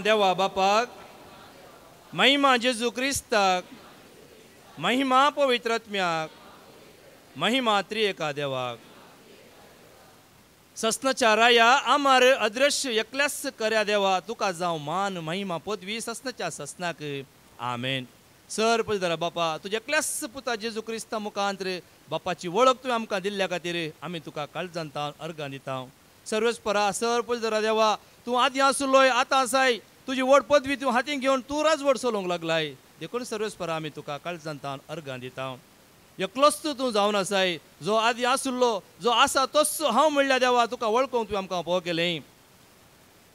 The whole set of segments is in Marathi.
देवा बापाक महिमा जेजू क्रिस्ताक महिमा पवित्रत्म्याक महिमा त्रिएका देवाक सस्नच्या आमार अदृश्य एकल्यास कर्या देवा तुका जाव मान महिमा पदवी सस्नच्या सस्नाक आमेन सर पळय बापा तुज्या एकल्यास पुता जेजू क्रिस्ता मुखांत बापाची वळख तुवें आमकां दिल्ल्या खातीर आमी तुका काळजांत अर्गां दिता सर्वच परा जरा देवा तू आधी आसलोय आता आसाय तुझी व्हड पदवी तू हातीन घेवन राज वड चलोवंक लागलाय देखून सर्वच परा आमी तुका काल जनता अर्गां दिता एकलोच तू जाऊन आसाय जो आधी आसुल्लो जो आसा तोच हांव म्हणल्या देवा तुका वळखूंक तुवें आमकां भोव केलें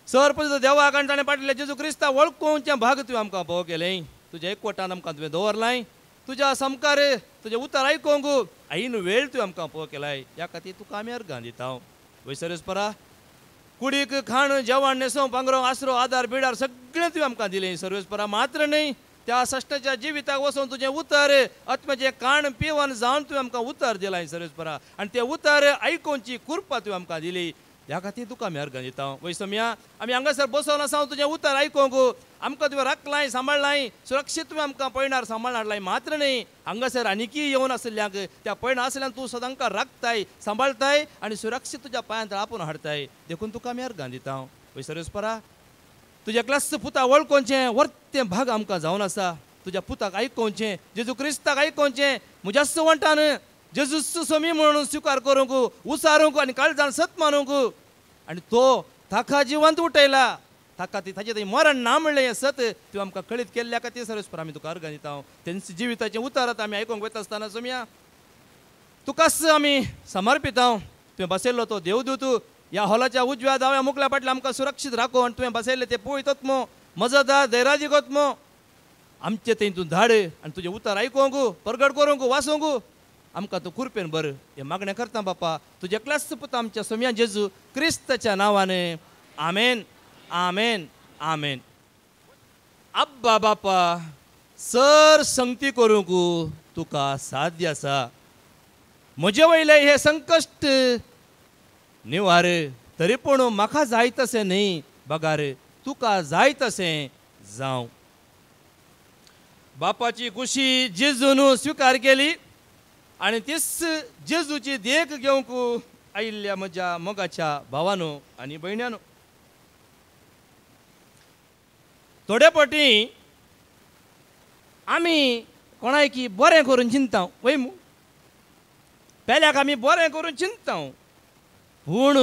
सर देवा देवा आनी ताणें पाठिल्लें जेजू क्रिस्ता वळखूंचें भाग तुवें आमकां भोव केलें तुज्या एकवटान आमकां तुवें दवरलां तुज्या समकारे तुजें उतार आयकूंक आईन वेळ तुवें आमकां भोव केलाय ह्या खातीर तुका आमी अर्गां दिता वैसरस परा कुडीक खाण जेवण न्हेसो पांगरो आसरो आदार बिडार सगळें तुवें आमकां दिलें सर्वेस परा मात्र न्ही त्या सश्टाच्या जिविताक वचून तुजें उतर आत्म्याचें काण पिवन जावन तुवें आमकां उतर दिलां सर्वेस परा आनी तें उतर आयकोनची कुर्पा तुवें आमकां दिली ह्या खातीर तुका आमी अर्घ दिता मिया आमी हांगासर बसोन आसा तुजें उतर आयकूंक आमकां तुवें राखलाय सांबाळलाय सुरक्षीत तुवें आमकां पयणार सांबाळ हाडलाय मात्र न्ही हांगासर आनीकय येवन आसल्याक त्या पयण आसल्यान तूं सदांकां राखताय सांबाळताय आनी सुरक्षीत तुज्या पांयांत आपून हाडताय देखून तुका आमी अर्घ दिता परा तुज्या क्लास पुता वळखोंचें वर्तें भाग आमकां जावन आसा तुज्या पुताक आयकोवचें जेजू क्रिस्ताक आयकोवचें म्हज्या वंटान ಜಸುಸ್ಸು म्हणून ಮಣ್ಣು करूंक उसारूंक आनी काळ जाण सत मानूंक आणि तो ताका जिवंत उठयला ताका ती ताजे मरण ना म्हणलें हें सत तूं आमकां कळीत केल्ल्या का ते सर्वेश्वर आमी तुका अर्घ दिता हांव तेंचे जिविताचें आतां आमी आयकूंक वता आसतना सोम्या तुकाच आमी समर्पित हांव तुवें बसयल्लो तो देवदूत ह्या हॉलाच्या उजव्या दाव्या मुकल्या फाटल्या आमकां सुरक्षीत राखो आनी तुवें बसयलें तें पळयतात मो मजदार धैराजी गोत मो आमचे तें तूं धाड आनी तुजें उतार आयकूंक परगड करूंक वाचूंक आमकां तूं कुरपेन बर हे मागणें करता बापा तुजे पुत आमच्या सोम्या जेजू क्रिस्तच्या नांवान आमेन आमेन आमेन आब्बा बापा सर संगती करूंक तुका साध्य आसा म्हजे वयले हे संकश्ट निवार तरी पूण म्हाका जाय तशें न्ही बगार तुका जाय तसे जावं बापाची खुशी जेजून स्विकार केली आणि तीच जेजूची देख घेऊक आईल्या म्हज्या मोगाच्या भावानो आणि भयण्यांनो थोडे फावटी आमी कोणाकी बरें करून चिंता वय पेल्याक आमी बरें करून चिंता पूण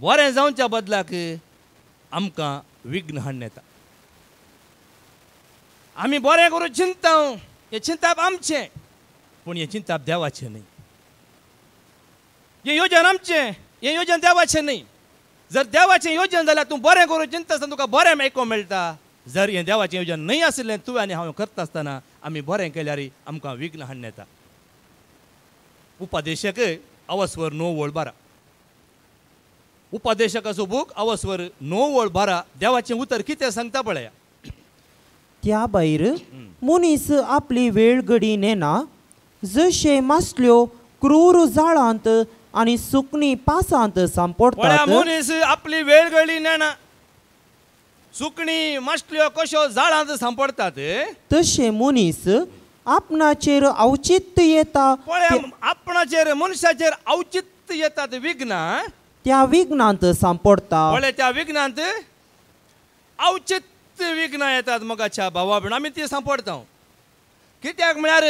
बरें जावच्या बदलाक आमकां विघ्न हाडून येता आम्ही बरें करून चिंता हें चिंताप आमचें पूण એ चिंता देवाचे नाही નહીં हे योजन आमचे हे योजन देवाचे न्ही जर देवाचे योजन जाल्यार तूं बरें करूं चिंता आसतना तुका बरें मेळको मेळटा जर हें देवाचें योजन न्हय आसलें तुवें आनी हांव करता आसतना आमी बरें केल्यार आमकां विघ्न हाडून येता उपादेशक अवस्वर णव वळ बारा उपादेशकाचो बूक अवस्वर णव वळ बारा देवाचें उतर कितें सांगता पळया त्या भायर मनीस आपली वेळ घडी नेना जशे मासल्यो क्रूर जाळांत आणि सुकणी पासांत सांपोडतात मनीस आपली वेळगळी नेणा सुकणी मासल्यो कश्यो जाळांत सांपडतात तशे मनीस आपणाचेर औचित्य येता आपणाचेर मनशाचेर औचित्य येतात विघ्ना त्या विघ्नांत सांपडता त्या विघ्नांत औचित्य विघ्नां येतात मगाच्या भावा आम्ही ती सांपडता कित्याक म्हळ्यार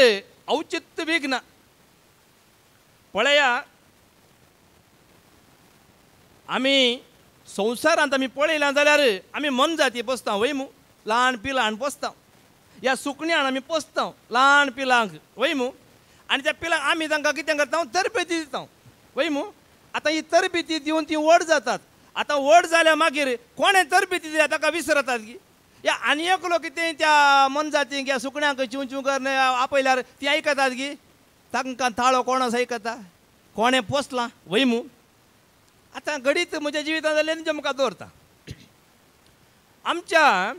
ಔಚಿತ್ಯ ವಿಘ್ನ पळया आमी संवसारांत आमी पळयलां जाल्यार आमी मन जाती पोसता वय मू ल्हान पिलान पोसता ह्या सुकण्यान आमी पोसता ल्हान पिलांक वय आनी त्या पिलांक आमी तांकां कितें करता तरबेती दिता वय आतां ही तरबेती दिवन ती व्हड जातात आतां व्हड जाल्या मागीर कोणें तरबेती दिल्या ताका विसरतात की या आणि एक लोक ते त्या मन जाती या सुकण्यांक चिव कर करून आपयल्यार ती आयकतात गी तांकां ताळो कोणास आयकता कोणें पोसलां वैमू आता घडीत म्हज्या जिवितांत जाल्यार तेंच्या मुखार दवरता आमच्या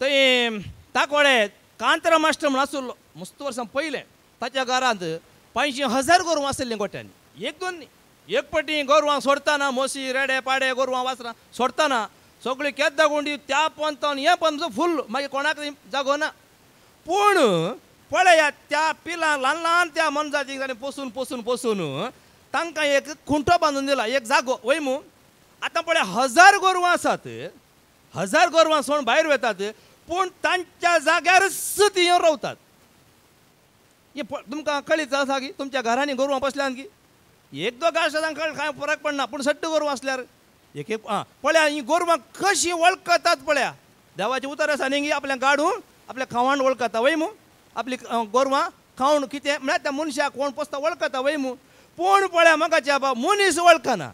थंय ताकोडे कांतरा मास्टर म्हण आसलो मस्त वर्सां पयलें ताच्या घरांत पांयशीं हजार गोरवां आशिल्लीं गोट्यांनी एक दोन एक पाटी गोरवां सोडताना मोशी रेडे पाडे गोरवां वासरां सोडताना सगळे केद दागोंडी त्या पंथान हे पंत फुल मागीर कोणाक ना पूण पळया त्या पिलां ल्हान ल्हान त्या मनजातीक ताणें पोसून पोसून पोसून तांकां एक खुंटो बांदून दिला एक जागो वय मू आतां पळय हजार गोरवां आसात हजार गोरवां सोडून भायर वेतात पूण तांच्या जाग्यारच ती येवन रावतात हे तुमकां कळीत आसा की तुमच्या घरांनी गोरवां बसल्यान की एक दोग आसल्या तांकां कांय फरक पडना पूण सट्ट गोरवां आसल्यार एक एक आं पळया ही गोरवां कशी वळखतात पळया देवाची उतर आसा ही आपल्या गाडून आपल्या खावण वळखता वय मू आपली गोरवां खावण कितें म्हणजे त्या मनशाक कोण पोसता वळखता वय मू पूण पळया म्हाका जे बाबा मनीस वळखना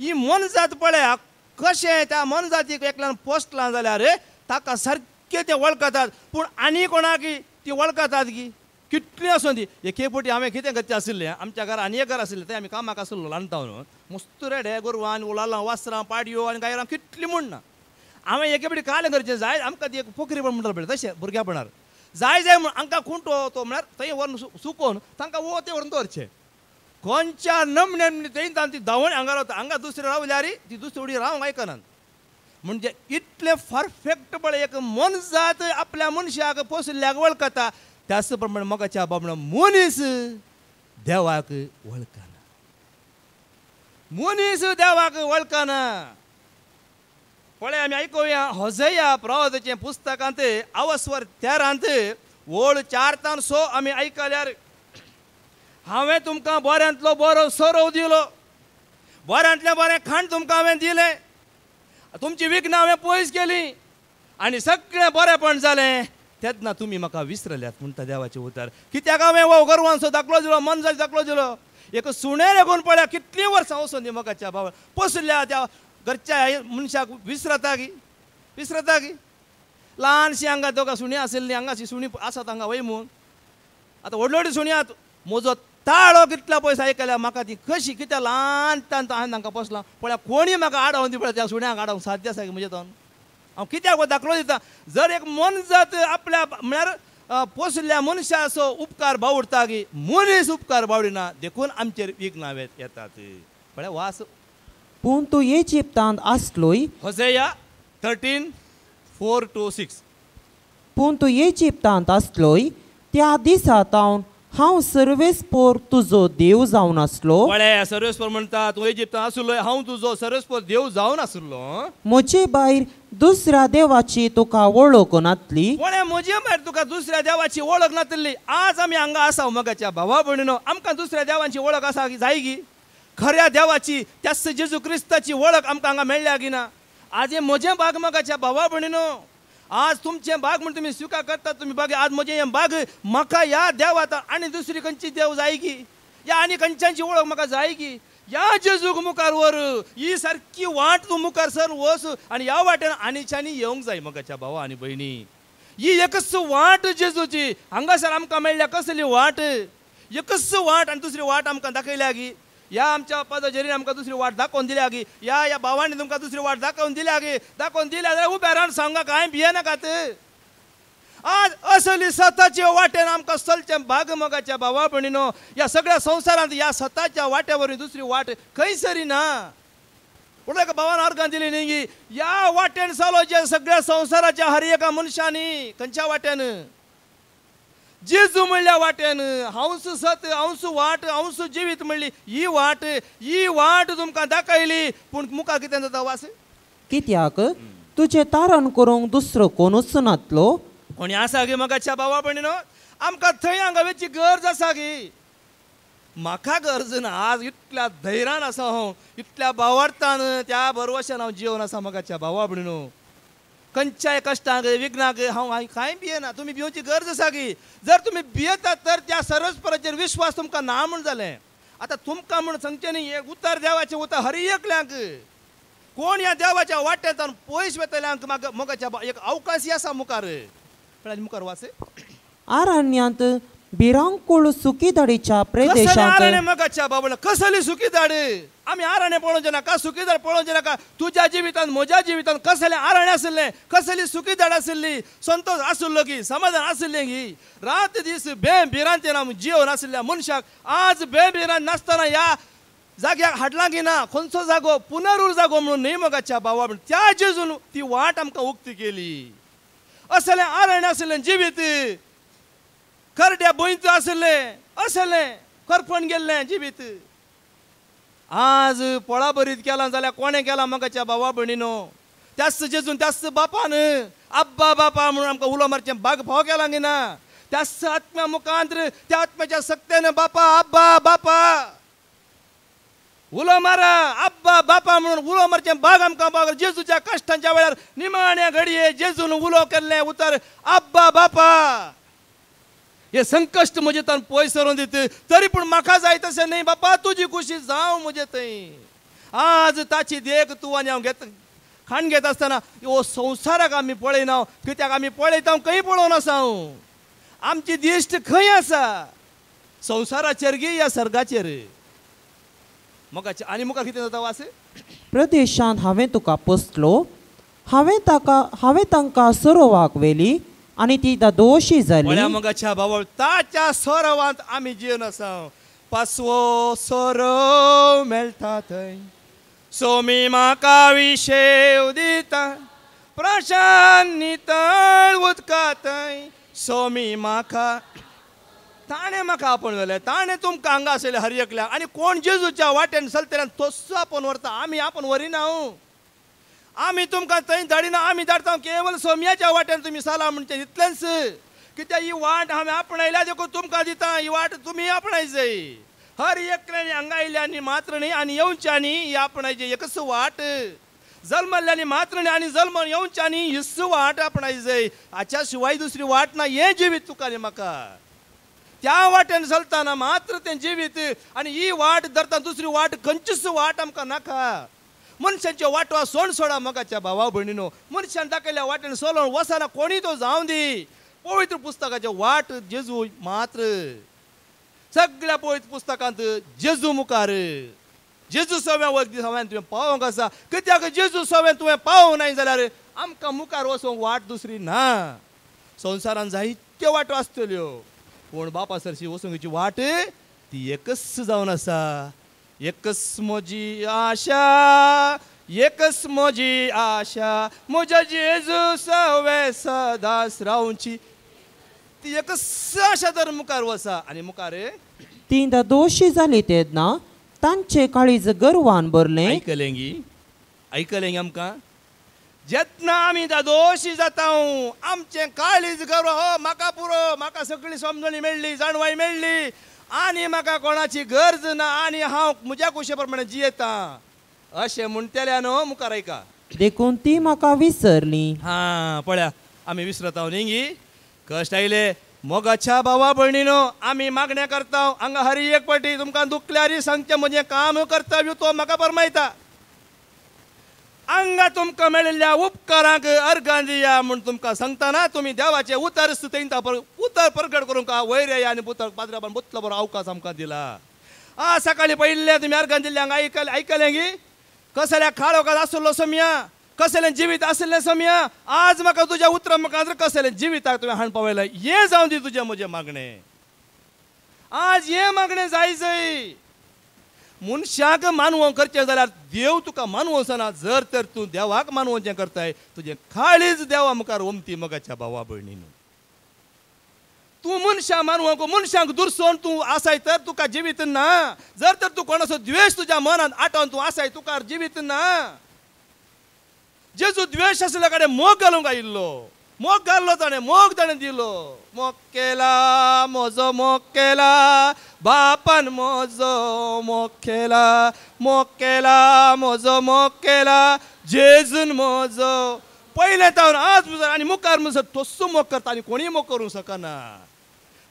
ही मनजात पळया कशें त्या मनजातीक एकल्यान पोसलां जाल्यार ताका सारकें ते वळखतात पूण आनी कोणाक ती वळखतात की कितली असो ती एके पोटी हांवें कितें करचें आशिल्लें आमच्या घरा आनी एक घर आशिल्लें तें आमी कामाक आसलो ल्हानता म्हणून मस्त रेडे गोरवान उलालां वासरां पाडयो आनी गायरां कितली म्हूण ना हांवें एके पटी कालें करचें जाय आमकां ती एक पोखरी पण म्हणटा पडलें तशें भुरग्यापणार जाय जाय म्हूण आमकां खुंटो तो म्हळ्यार थंय व्हरून सुकोवन तांकां वो तें व्हरून दवरचें खंयच्या नमण्या थंय तां ती धांवण हांगा रावता हांगा दुसरी रावल्यार ती दुसरी उडी रावंक आयकनात म्हणजे इतलें परफेक्ट पळय एक मनजात आपल्या मनशाक पोसल्याक वळखता त्याच प्रमाणे चा बाबण मोनीस देवाक वळखना मोनीस देवाक वळखना पळय आम्ही ऐकूया होजया प्रवादाचे पुस्तकांत अवस्वर तेरांत ओळ चार सो आम्ही ऐकल्यार हांवें तुमकां बऱ्यांतलो बरो सोरो दिलो बऱ्यांतलें बरें खाण तुमकां हांवें दिलें तुमची विघ्न हांवें पयस केली आनी सगळें बरेंपण जालें तेन्ना तुमी म्हाका विसरल्यात म्हणटा देवाचे उतार कित्याक हांवें हो गोरवांचो दाखलो दिलो जाय दाखलो दिलो एक सुणे लेगून पळया कितलीं वर्सां वचून दिमकाच्या बाबा पोसल्या त्या घरच्या मनशाक विसरता की विसरता की ल्हानशी हांगा दोगां सुणी आशिल्ली हांगाशी सुणी आसात हांगा वय म्हूण आतां व्हडली व्हडली सुणी आत म्हजो ताळो कितलो पयस आयकल्या म्हाका ती कशी कित्या ल्हान तांकां हांवें तांकां पोसलां पळया कोणी म्हाका आडावन दी पळय त्या सुण्याक आडावंक साध्य आसा म्हजे तोन हांव कित्याक वता क्लोज दिता जर एक मनजात आपल्या म्हळ्यार पोसल्या मनशाचो उपकार बावडटा की मनीस उपकार बावडिना देखून आमचेर विघ्नां येतात म्हळ्यार वास पूण तूं हे चिप्तांत आसलोय होसेया थर्टीन फोर टू सिक्स पूण तूं हे चिप्तांत आसलोय त्या दिसा तावन हांव सर्वेस तुजो देव जावन आसलो पळ्या सर्वेस म्हणटा तूं इजिप्तान आसलो हांव तुजो सर्वेस देव जावन आसलो म्हजे भायर दुसऱ्या देवाची तुका वळख नातली म्हजे भायर तुका दुसऱ्या देवाची वळख नातली आज आमी हांगा आसा मगाच्या भावा भयणीनो आमकां दुसऱ्या देवांची वळख आसा जाय गी खऱ्या देवाची त्यास जेजू क्रिस्ताची वळख आमकां हांगा मेळ्ळ्या की ना आज हे म्हजे भाग मगाच्या भावा भयणीनो आज तुमचे बाग म्हणून तुम्ही स्वीकार करता तुम्ही बाग आज म्हणजे बाग मका या देव आता आणि दुसरी कंची देव जायगी या आणि खंयच्यांची ओळख म्हाका जायगी या जेजूक मुखार वर ही सारखी वाट तू मुखार सर वस आणि या वाट्यान छानी येवंक जाय मगाच्या भावा आणि बहिणी ही एकच वाट जेजूची हांगासर आमकां मेळ्ळ्या कसली वाट एकच वाट आणि दुसरी वाट आमकां दाखयल्या गी या आमच्या बापाच्या जरीन आमकां दुसरी वाट दाखोवन दिल्या आगी या या भावांनी तुमकां दुसरी वाट दाखोवन दिल्या गी दाखोवन दिल्या जाल्यार उबे रावन सांगा कांय भियेनाकात आज असली सताच्या वाटेन आमकां चलचें मगाच्या भावा भणिनो ह्या सगळ्या संवसारांत ह्या सताच्या वाट्यावर दुसरी वाट खंयसरी ना म्हणून एका भावान अर्घां दिली न्ही ह्या वाटेन चलो जे सगळ्या संवसाराच्या हर एका मनशांनी खंयच्या वाट्यान ಜೇಜು म्हणल्या वाट्यान ಹಂಸು सत ಹಂಸು वाट ಹಂಸು जिवीत म्हणली ही वाट ही वाट तुमकां दाखयली पूण मुखार कितें जाता वास कित्याक तुजें तारण करूंक दुसरो कोणूच नातलो कोणी आसा गे म्हाका च्या बाबा पण आमकां थंय हांगा वेची गरज आसा गे म्हाका गरज ना आज इतल्या धैर्यान आसा हांव इतल्या बावार्थान त्या बरोबर हांव जेवन आसा म्हाका बाबा पण खंयच्याय कष्टांक विघ्नाक हांव कांय भियेना तुमी भिवची गरज आसा की जर तुमी भियेता तर त्या सर्वस्पराचेर विश्वास तुमकां ना म्हूण जालें आतां तुमकां म्हूण सांगचें न्ही हे उतार देवाचें उतार हर एकल्यांक कोण ह्या देवाच्या जावन पयस वेतल्यांक म्हाका मोगाच्या एक अवकाशी आसा मुखार मुखार वाचे आरण्यांत भिरांकूळ सुकी दाडीच्या प्रदेशांत कसली सुकी दाडी आम्ही आराणें पळोवचे ना का सुखी झाड पळोवचे नाका का तुज्या जिवितांत म्हज्या जिवितांत कसलें आराणें कसली सुखी झाड संतोष आसलो की समाधान आशिल्लें की रात दीस बेबिरांत येना जिवन आशिल्ल्या मनशाक आज भिरांत नासतना ह्या जाग्याक हाडला की ना खंयचो जागो पुनरूर जागो म्हणून नेमगाच्या भावा म्हण त्या जेजून ती वाट आमकां उक्ती केली असले आराणे आशिल्लें जिवीत करड्या बोईंत असले असले करपण गेल्लें जिवीत आज पळा बरीत केला जाल्यार कोणें केला मगाच्या भावा भयणीनो त्यास जेजून त्याच बापान आब्बा बापा म्हणून आमकां उलो मारचें बाग भाव केला की ना त्याच आत्म्या मुखांत त्या आत्म्याच्या सक्तेन बापा आब्बा बापा उलो मारा आब्बा बापा म्हणून उलो मारचें बाग आमकां बाग जेजूच्या कश्टांच्या वेळार निमाण्या घडये जेजून उलो केल्लें उतर आब्बा बापा हे संकष्ट म्हजे तर पोय सरोन दिता तरी पण म्हाका जाय तशें न्ही बापा तुझी खुशी जावं म्हणजे थंय आज ताची देख तू आनी हांव घेत खाण घेत आसतना हो संवसाराक आमी पळयना कित्याक आमी पळयता हांव खंय पळोवन आसा हांव आमची दिश्ट खंय आसा संवसाराचेर गे या सर्गाचेर मुखाचे आनी मुखार कितें जाता वास प्रदेशांत हांवें तुका पोसलो हांवें ताका हांवें तांकां सरोवाक वेली आनी ती दोषी दोशी मगाच्या म्हळ्यार बाबा ताच्या सोरवांत आम्ही जीवन आसा पासवो सोर मेळटा थंय सोमी माका विशेव दिता प्रशांत नितळ उदका थंय सोमी माका ताणें म्हाका आपण जालें ताणें तुमकां हांगा आसलेलें हरियकल्या आनी कोण जेजूच्या वाटेन चलतल्यान तस्सो आपण व्हरता आमी आपण व्हरिना आम्ही तुमकां थंय धाडिना आम्ही धाडता केवळ सोम्याच्या वाट्यान तुम्ही साला म्हणचे इतलेंच कित्याक ही वाट हांवें आपणायल्या देखून तुमकां दिता ही वाट तुमी आपणायचय हर एकल्यानी हांगा आयल्यांनी मात्र न्ही आनी येवच्या न्ही ही आपणायची एकच वाट जल्मल्ल्यानी मात्र न्ही आनी जल्म येवच्या न्ही हीच वाट आपणायचय हाच्या शिवाय दुसरी वाट ना हें जिवीत तुका न्ही म्हाका त्या वाट्यान चलताना मात्र तें जिवीत आनी ही वाट धरता दुसरी वाट खंयचीच वाट आमकां नाका मनशांच्या वाटवा सोड सोडा मगाच्या भावा भयणीनो मनशान दाखयल्या वाटेन सोलोन वसाना कोणी तो जावं दी पवित्र पुस्तकाचे वाट जेजू मात्र सगळ्या पवित्र पुस्तकांत जेजू मुखार जेजू सव्या वखदी सव्यान तुवें पावंक आसा कित्याक जेजू सव्यान तुवें पावंक ना जाल्यार आमकां मुखार वचूंक वाट दुसरी ना संवसारान जायत्यो वाटो आसतल्यो पूण बापा सरशी वचूंकची वाट ती एकच जावन आसा एकच आशा एकच आशा म्हज्या जेजू सवे सदा रावची ती एक आशा तर मुखार वसा आनी मुखार दोषी दोशी ते ना तांचे काळीज गर्वान भरले ऐकलें गी ऐकलें गी आमकां जेतना आमी दोशी जाता आमचे काळीज गर्व हो म्हाका पुरो म्हाका सगळी समजणी मेळ्ळी जाणवाय मेळ्ळी आनी म्हाका कोणाची गरज ना आणि हा म्हज्या कुशे प्रमाणे जियेता असे म्हणतेल्या न मुखार ऐका देखून ती म्हाका विसरली हा पळया आमी विसरता न्ही कश्ट आयले अच्छा भावा भयणीनो आम्ही मागण्या करता हांगा हरी एक पटी तुमकां दुखल्यारी सांगचें म्हजें काम कर्तव्य तो म्हाका परमायता हांगा तुमकां मेळिल्ल्या उपकारांक अर्गां दिया म्हूण तुमकां सांगतना तुमी देवाचे उतर पर उतर परगड करूंक वयर या आनी बुतर पाद्रा बांद बुतलो बरो अवकाश आमकां दिला आ सकाळीं पळयल्लें तुमी अर्गां दिल्ले हांगा आयकलें आयकलें गी कसल्या खाळोखात आसलो सोमया कसलें जिवीत आशिल्लें सोमया आज म्हाका तुज्या उतरां म्हाका कसलें जिविताक तुवें हाण वयलें हें जावं दी तुजें म्हजें मागणें आज हें मागणें जायचय मनशाक मानव करचें जाल्यार देव तुका सना जर तर तूं देवाक मानवचें करताय तुजें काळीज देवा मुखार ओमती मगाच्या भावा भयणीन तूं मनशां मानवांक मनशांक दुरसोन तूं आसाय तर तुका जिवीत ना जर तर तूं कोणाचो द्वेश तुज्या मनांत आटोवन तूं आसाय तुका जिवीत ना जेजू द्वेश आसल्या कडेन मोग घालूंक आयिल्लो मोग घाल्लो ताणें मोग ताणें दिलो मोग केला म्हजो मोग केला बापान म्हजो मोग केला मोग केला म्हजो मोग केला जेजून म्हजो पयलें तावन आज मुजर आनी मुखार मुजर तस्सो मोग करता आनी कोणीय मोग करूंक शकना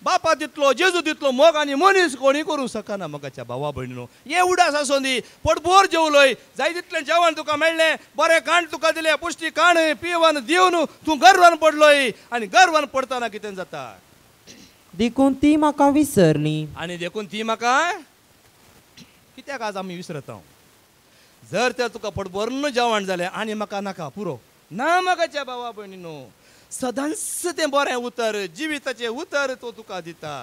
बापा दितलो जेजू दितलो मोग आणि मनीस कोणी करू शकना मगाच्या भावा भयणीनो एवढास आसून दी पोटभोर जेवलोय जाय तितलें जेवण तुका मेळ्ळें बरें काण तुका दिलें पुश्टी खाण पिवन दिवन तूं गर्वान पडलोय आनी गर्वान पडताना कितें जाता देखून ती म्हाका विसरली आनी देखून ती म्हाका कित्याक आज आमी विसरता जर तर तुका पोटभोर जेवण जालें आनी म्हाका नाका पुरो ना मगाच्या भावा भयणीनो सदांच तें बरें उतर जिविताचें उतर तो तुका दिता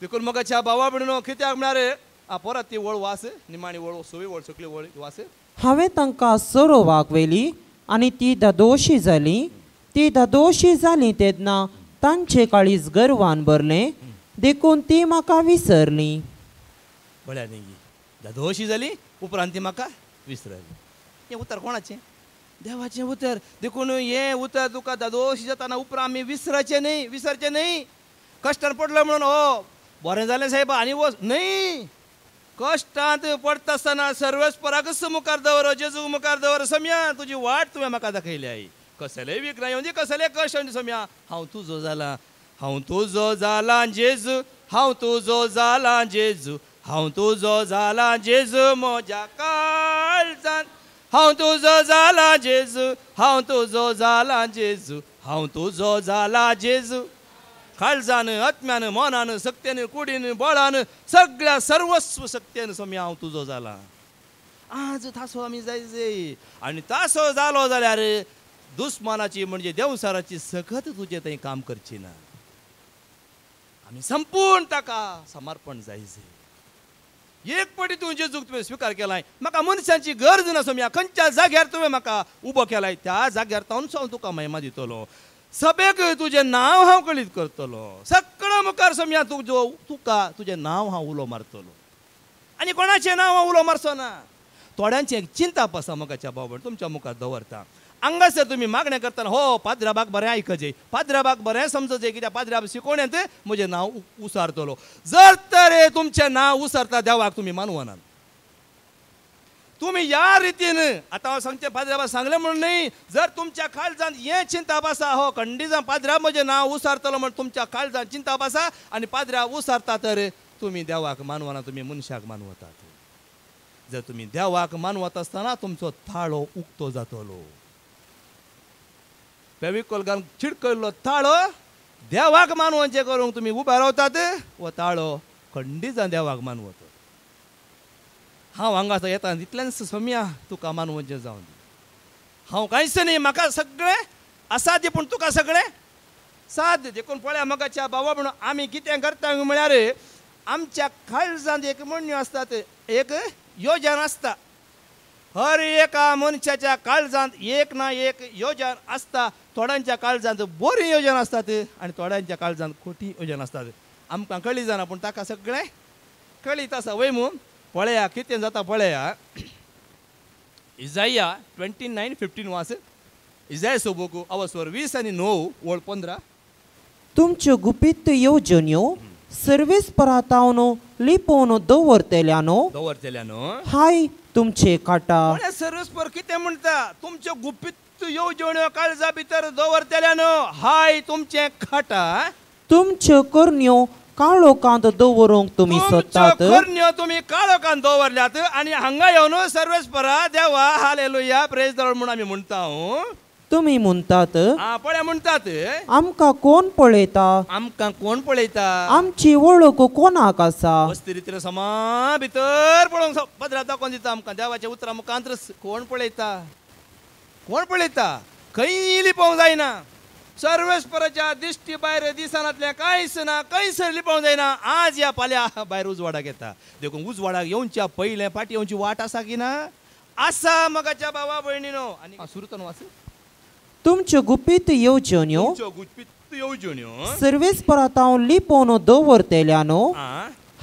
देखून म्हाका च्या भावा भिणू कित्याक म्हळ्यार आपोरा ती वळ वास निमाणी वळ सोय वळ सगळी वळ वास हांवें तांकां सोरो वाकवेली आनी ती ददोशी जाली ती ददोशी जाली तेन्ना तांचे काळीज गर्वान भरलें देखून ती म्हाका विसरली बळ्या नेगी ददोशी जाली उपरांत ती म्हाका विसरली हें उतर कोणाचें देवाचे उतर देखून हे उतर तुका दोशी जाताना उपरा आम्ही विसरचे नाही विसरचे नाही कष्टात पडलं म्हणून हो बरें जालें साहेब आनी वच न्हय कश्टांत पडटा आसतना सर्वेस्पराकच मुखार दवर जेजू मुखार दवर सम्या तुजी वाट तुवें म्हाका दाखयली आई कसलेय विक्रा म्हणजे कसले कश्ट सम्या हांव तुजो झाला हांव तुजो तू जेजू हांव तुजो जालां जेजू हांव तुजो जेज जेजू म्हज्या काळजांत हांव तुजो जाला जेजू हांव तुजो जाला जेजू हांव तुजो जाला जेजू खालजान आत्म्यान मोनान सक्तेन कुडीन बळान सगळ्या सर्वस्व सक्तेन स्वामी हांव तुजो जाला आज तासो आमी जायचे आनी तासो जालो जाल्यार दुस्मानाची म्हणजे देवसाराची सखत तुझे थंय काम करची ना आमी संपूर्ण ताका समर्पण जायचे एक पाटी तुमचे जूग तुवें स्विकार केलाय म्हाका मनशांची गरज नासो मी खंयच्या जाग्यार तुवें म्हाका उबो केलाय त्या जाग्यार तावनच हांव तुका महिमा दितलो सभेक तुजें नांव हांव कळीत करतलो सगळ्या मुखार सोम्या तुजो तुका तुजें नांव हांव उलो मारतलो आनी कोणाचें नांव हांव उलो मारचो ना थोड्यांची एक चिंता आसा म्हाकाच्या बाबा तुमच्या मुखार दवरता हांगासर तुम्ही मागणें करतना हो पाद्राबाक बरें आयकचें पाद्राबाक बरें समजचें कित्याक पाद्राब शिकोवण्याचें म्हजें नांव उसारतलो जर तर तुमचें नांव उसरता देवाक तुमी मानवनात तुमी ह्या रितीन आतां हांव सांगचें पाद्राबा सांगलें म्हणून न्ही जर तुमच्या काळजांत हें चिंताप आसा हो खंडीजां पाद्राब म्हजें नांव उसारतलो म्हण तुमच्या काळजांत चिंताप आसा आनी पाद्रा उसारता तर तुमी देवाक मानवना तुमी मनशाक मानवतात जर तुमी देवाक मानवत आसतना तुमचो थाळो उक्तो जातलो फेविकोल घालून चिडकल्लो ताळो देवाक मानवंचे करूंक तुमी उबा रावतात वो ताळो खंडीचा देवाक मानवत हांव हांगा येता इतल्यानच सोम्या तुका मानवंचे जावन हांव कांयच न्ही म्हाका सगळें आसा पूण तुका सगळें साद देखून पळया म्हाका च्या बाबा म्हणून आमी कितें करता म्हळ्यार आमच्या काळजांत एक म्हणण्यो आसतात एक योजना आसता हर एका मनशाच्या काळजांत एक ना एक योजन आसता थोड्यांच्या काळजांत बरी योजन असतात आणि थोड्यांच्या काळजांत खोटी योजन असतात आमकां कळी जाना पूण ताका सगळें कळीत आसा वय मू पळया कितें जाता पळया इजाया ट्वेंटी नायन फिफ्टीन वास इजाय सोबोकू अवस्वर वीस आनी णव वळ पंदरा तुमच्यो गुपित येवजण्यो सर्वीस परातावनो लिपोवनो दवरतेल्यानो दवरतेल्यानो हाय तुमचे काटा म्हळ्यार सर्वस्पर कितें म्हणटा तुमचे गुपित येवजण्यो काळजा भितर दवरतल्यान हाय तुमचे काटा तुमच्यो करण्यो कांत दवरूंक तुमी सोदतात करण्यो तुमी काळोखांत दवरल्यात आनी हांगा येवन सर्वेस्परा देवा हालेलुया प्रेज दळ म्हणून आमी म्हणता हूं तुम्ही म्हणतात आ, पळ्या म्हणतात आमका कोण पळयता आमका कोण पळयता आमची ओळख कोणाक आसा वस्तिरित्र समा भितर पळोवंक सा- दाखोवन दिता आमकां देवाच्या उतरा मुखांत कोण पळयता कोण पळयता खंय लिपोवंक जायना सर्वेस्पराच्या दिश्टी भायर दिसानांतल्या कांयच ना खंयच लिपोवंक जायना आज या पाल्या भायर उजवाडाक येता देखून उजवाडाक येवच्या पयलें फाटी येवची वाट आसा की ना आसा मगाच्या बाबा भयणीनो आनी सुरू तन वाचू तुमच्यो गुपीत येवजण्यो तुमच्यो गुपित येवजण्यो सर्वेस परतांव लिपोवन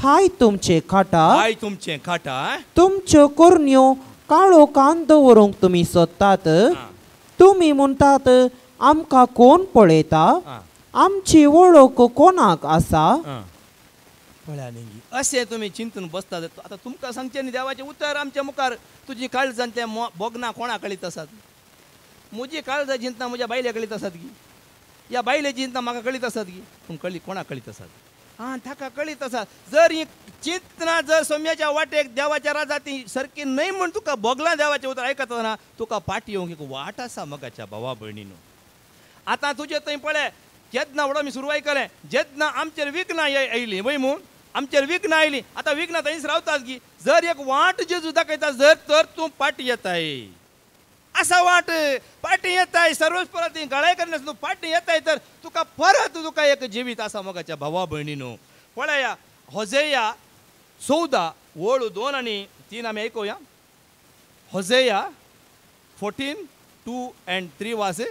हाय तुमचे खाटा हाय तुमचे खाटा तुमच्यो कोरण्यो काळो कान दवरूंक तुमी सोदतात तुमी म्हणटात आमकां कोण पळयता आमची वळख कोणाक आसा अशें तुमी चिंतून बसतात आतां तुमकां सांगचें न्ही देवाचें उतर आमच्या मुखार तुजी काळजांतलें बोगना कोणा कळीत आसात मुजी काळजा जिंतना म्हज्या बायले कळीत आसात गी या बायले जिंतना म्हाका कळीत असत गी पूण कळी कोणा कळीत असत आं ताका कळीत आसा जर ही चिंतना जर सोम्याच्या वाटेक देवाच्या राजा ती सारकी न्हय म्हण तुका बोगला देवाचें उतर ना तुका पाटी येवंक एक वाट आसा मगाच्या भावा भयणीनो आतां तुजें थंय पळय जेदना वडो मी सुरू करे जेदना आमचेर विकना आयली वय म्हूण आमचेर विकना आयली आतां विकना थंयच रावतात की जर एक वाट जेजू दाखयता जर तर तूं पाटी येताय असा वाट पाटी येत आहे सर्वच परत गळाय करण्यास तू पाठी येत आहे तर तुका परत तुका एक जीवित असा मगाच्या भावा भयणीनो पळया होजेया चौदा ओळ दोन आणि तीन आम्ही ऐकूया होजेया फोर्टीन टू अँड थ्री वासे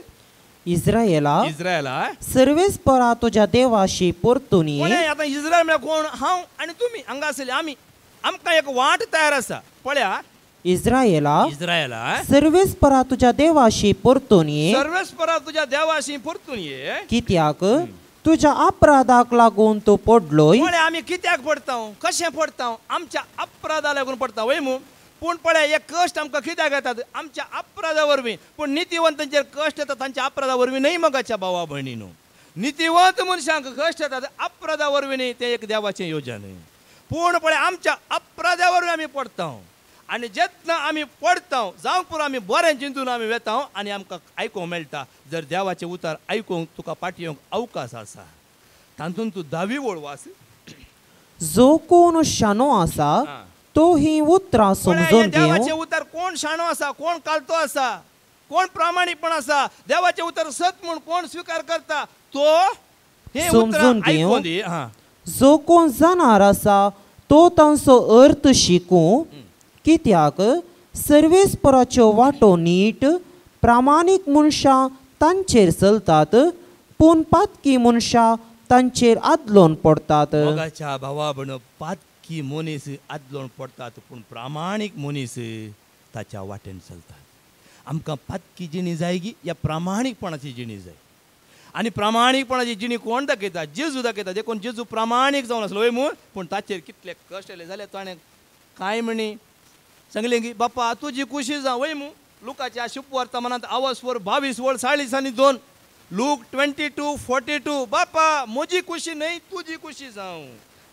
इस्रायला इस्रायला सर्वेस परा तुझ्या देवाशी परतुनी आता इस्रायल म्हळ्यार कोण हा आणि तुम्ही हांगा असेल आम्ही आमका एक वाट तयार आसा पळया इस्रायला इस्रायला सर्वेस्परा तुझ्या देवाशी परतून ये सर्वेस तुझ्या देवाशी परतून ये कित्याक तुझ्या अपराधाक लागून तो पडलो आम्ही कित्याक पडता कशें पडता आमच्या अपराधा लागून पडता वय मू पूण पळय हे कश्ट आमकां कित्याक येतात आमच्या अपराधा वरवीं पूण नितीवंतांचेर कश्ट येतात तांच्या अपराधा वरवीं न्हय मगाच्या भावा भयणी न्हू नितीवंत मनशांक कश्ट येतात अपराधा वरवीं न्ही तें एक देवाचे योजना पूण पळय आमच्या अपराधा वरवीं आमी पडता आणि जेतना आम्ही पडता जावं पुरो आमी बरें जिंतून आमी वेता आणि आमकां आयकूंक मेळटा जर देवाचे उतार आयकूंक तुका पाटयेवंक अवकाश आसा तातून तूं दावी वळवास जो कोण शानो आसा तो ही उतरां समजून देवाचे उतार कोण शानो आसा कोण कालतो आसा कोण प्रामाणीकपण आसा देवाचे उतर सत म्हूण कोण स्वीकार करता तो हे समजून घेवन जो कोण जाणार आसा तो तांचो अर्थ शिकू कित्याक सर्वेस्पराच्यो वाटो नीट प्रामाणीक मनशां तांचेर चलतात पूण पातकी मनशां तांचेर आदलोन पडतात भावा भण पातकी मनीस आदलोन पडतात पूण प्रामाणीक मनीस ताच्या वाटेन चलतात आमकां पातकी जिणी जाय गी या प्रामाणीकपणाची जिणी जाय आनी प्रामाणीकपणाची जिणी कोण दाखयता जेजू दाखयता देखून जेजू प्रामाणीक जावन आसलो वय म्हूण पूण ताचेर कितले कश्ट येले जाल्यार ताणें कांय म्हणी सांगलें की बाप्पा तुजी कुशी जावं वय मू लुकाच्या शुभ वर्तमानात आवाज वर बावीस वर चाळीस आणि दोन Luke twenty two forty two बापा म्हजी कुशी न्हय तुजी कुशी जावं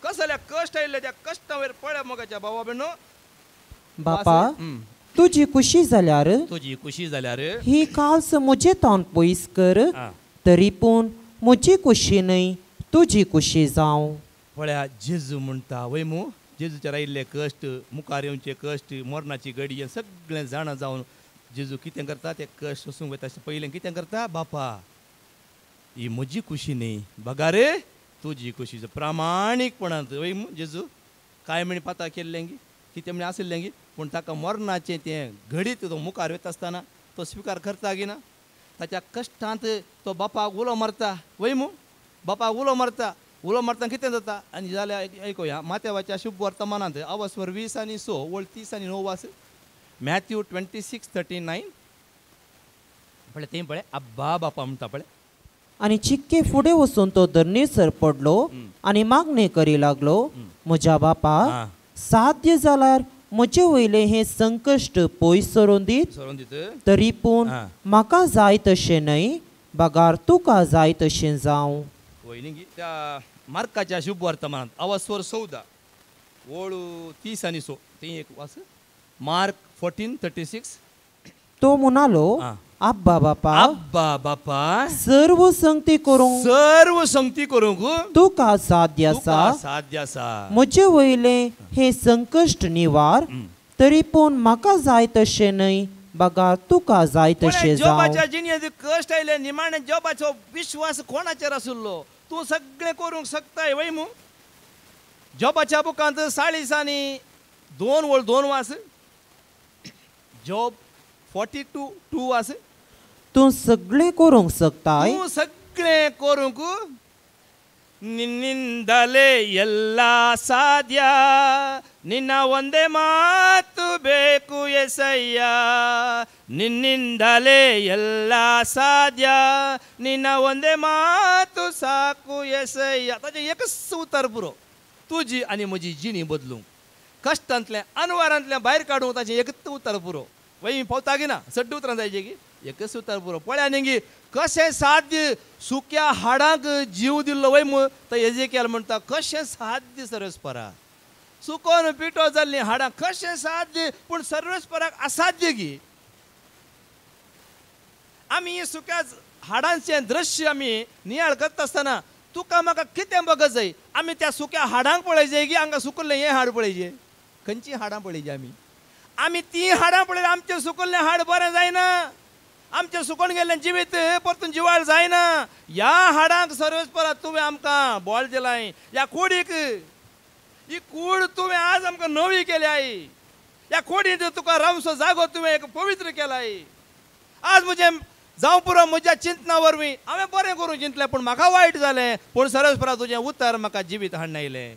कसल्या कश्ट आयले त्या कश्टावयर पळ्या मोगाच्या भावा बेनो बापा तुजी कुशी जाल्यार तुजी कुशी जाल्यार ही काल्स मुझे तोंड पयस कर तरी पूण म्हजी कुशी न्हय तुजी कुशी जावं पळ्या झिजू म्हणटा वय मू जेजूचे राहिले कश्ट मुखार येवचे कश्ट मरणाची घडये सगळें जाणा जावन जेजू कितें करता ते कश्ट सोसूंक वयता अशें पयलें कितें करता बापा ही म्हजी खुशी न्ही बघा रे तुजी खुशी प्रामाणीकपणान जेजू कांय म्हणी पाता केल्लें गी कितें म्हणजे आशिल्लें गी पूण ताका मरणाचें तें घडीत तो मुखार वेता आसतना तो स्विकार करता की ना ताच्या कश्टांत तो बापाक उलो मारता वय मू बापाक उलो मारता उलो मारता कितें जाता आनी जाल्यार आयकुया मातेवाच्या शुभ वर्तमानांत आवाज वीस आनी स ओल्ड तीस आनी णव वास Matthew twenty six thirty nine पळय तें पळय आब्बा बापा म्हणटा पळय आनी चिक्के फुडें वचून तो धरणीसर पडलो आनी मागणे करी लागलो म्हज्या बापा साध्य जाल्यार म्हजे वयले हे संकश्ट पयस सोडून दीत तरी पूण म्हाका जाय तशें न्हय बागार तुका जाय तशें जावं मार्काच्या शुभवर्तमानात अवस्वर चौदा ओळू तीस आणि सो ते एक वाच मार्क फोर्टीन थर्टी सिक्स तो म्हणालो अब्बा बापा अब्बा बापा सर्व संगती करू सर्व संगती करू तू का साध्य सा साध्य सा म्हजे वहिले हे संकष्ट निवार तरी पण म्हाका जाय तशें न्हय बघा तुका जाय तशें जावं जोबाच्या जिणेंत कश्ट आयले निमाणे जोबाचो विश्वास कोणाचे आशिल्लो तू सगळे करूंक शकताय वय मू जॉबाच्या बुकांत आणि दोन वळ दोन वास जॉब फॉर्टी टू टू वास तू सगळे करूंक शकता सगळे सगळें करूंक ನಿನ್ನಿಂದಲೇ ನಿನ್ನಿಂದಲೇ ಎಲ್ಲ ಎಲ್ಲ ಸಾಧ್ಯ ಸಾಧ್ಯ ನಿನ್ನ ನಿನ್ನ ಒಂದೇ ಒಂದೇ ಮಾತು ಮಾತು ಬೇಕು ಸಾಕು ಮೇಕು ಯಕಸ್ಸು ತರ್ಬುರು ಉತ್ತರ ಅನಿ ಮುಜಿ ಜೀನಿ ಬದಲು ಕಷ್ಟ ಪೌತಾಗಿನ ಸಡ್ಡು ಉತ್ತೋ ಜಿಗಿ ನಾ ತರ್ಬುರು ಪೊಳೆ ನಿಂಗಿ कशें साध्य सुक्या हाडांक जीव दिल्लो वय म्हूण तो एजेकेल म्हणटा कशें साध्य सरस्परा सुकोन पिटो जाल्लीं हाडां कशें साध्य पूण सर्वस्पराक असाध्य गी आमी सुक्या हाडांचें दृश्य आमी नियाळ करता आसतना तुका म्हाका कितें बघत जाय आमी त्या सुक्या हाडांक जाय गे हांगा सुकल्लें हें हाड पळयचें खंयचीं हाडां पळयचीं आमी आमी तीं हाडां पळयल्यार आमचें सुकल्लें हाड बरें जायना आमचे सुकून गेल्ले जिवीत परतून जिवाळ जायना ह्या हाडांक सर्वेस परत तुवें आमकां बॉल दिलाय ह्या कुडीक ही कूड तुवें आज आमकां नवी केल्याय ह्या कुडींत तुका रावसो जागो तुवें एक पवित्र केलाय आज म्हजें जावं पुरो म्हज्या चिंतना वरवीं हांवें बरें करूं चिंतलें पूण म्हाका वायट जालें पूण सरस्परा तुजें उतर म्हाका जिवीत हाडून आयलें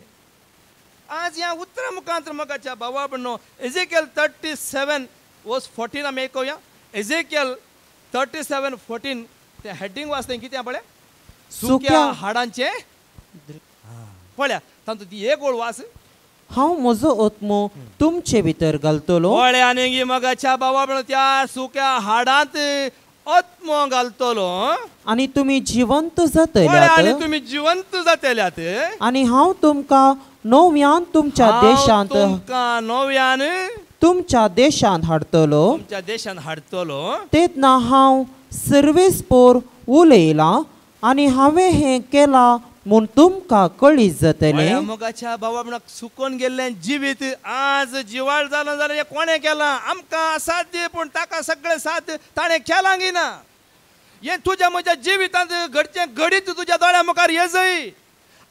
आज ह्या उतरा मुखांत म्हाका च्या बाबा न्हू एजिकल थर्टी सेवन वॉज फोर्टीन आमी एकोया एजिकल थर्टी सेवन फोर्टीन ते हेडिंग वाचता त्या पळय सुक्या हाडांचे पळया तांतू ती एक ओळ वास हांव म्हजो ओत्मो तुमचे भितर घालतलो पळय आनी मगाच्या बाबा पण त्या सुक्या हाडांत ओत्मो घालतलो आनी तुमी जिवंत जातले आनी तुमी जिवंत जातल्यात आनी हांव तुमकां नव्यान तुमच्या देशांत तुमकां नव्यान तुमच्या देशांत हाडतलो तुमच्या देशांत हाडतलो तेतना हांव सर्वेस पोर उलयलां आनी हांवें हें केलां म्हूण तुमकां कळी जातले मोगाच्या बाबा म्हणून सुकोन गेल्लें जिवीत आज जिवाळ जालो जाल्यार कोणें केला आमकां साध्य पूण ताका सगळें साथ ताणें केलां गिना हे हें तुज्या म्हज्या जिवितांत घडचें घडीत तुज्या दोळ्या मुखार येजय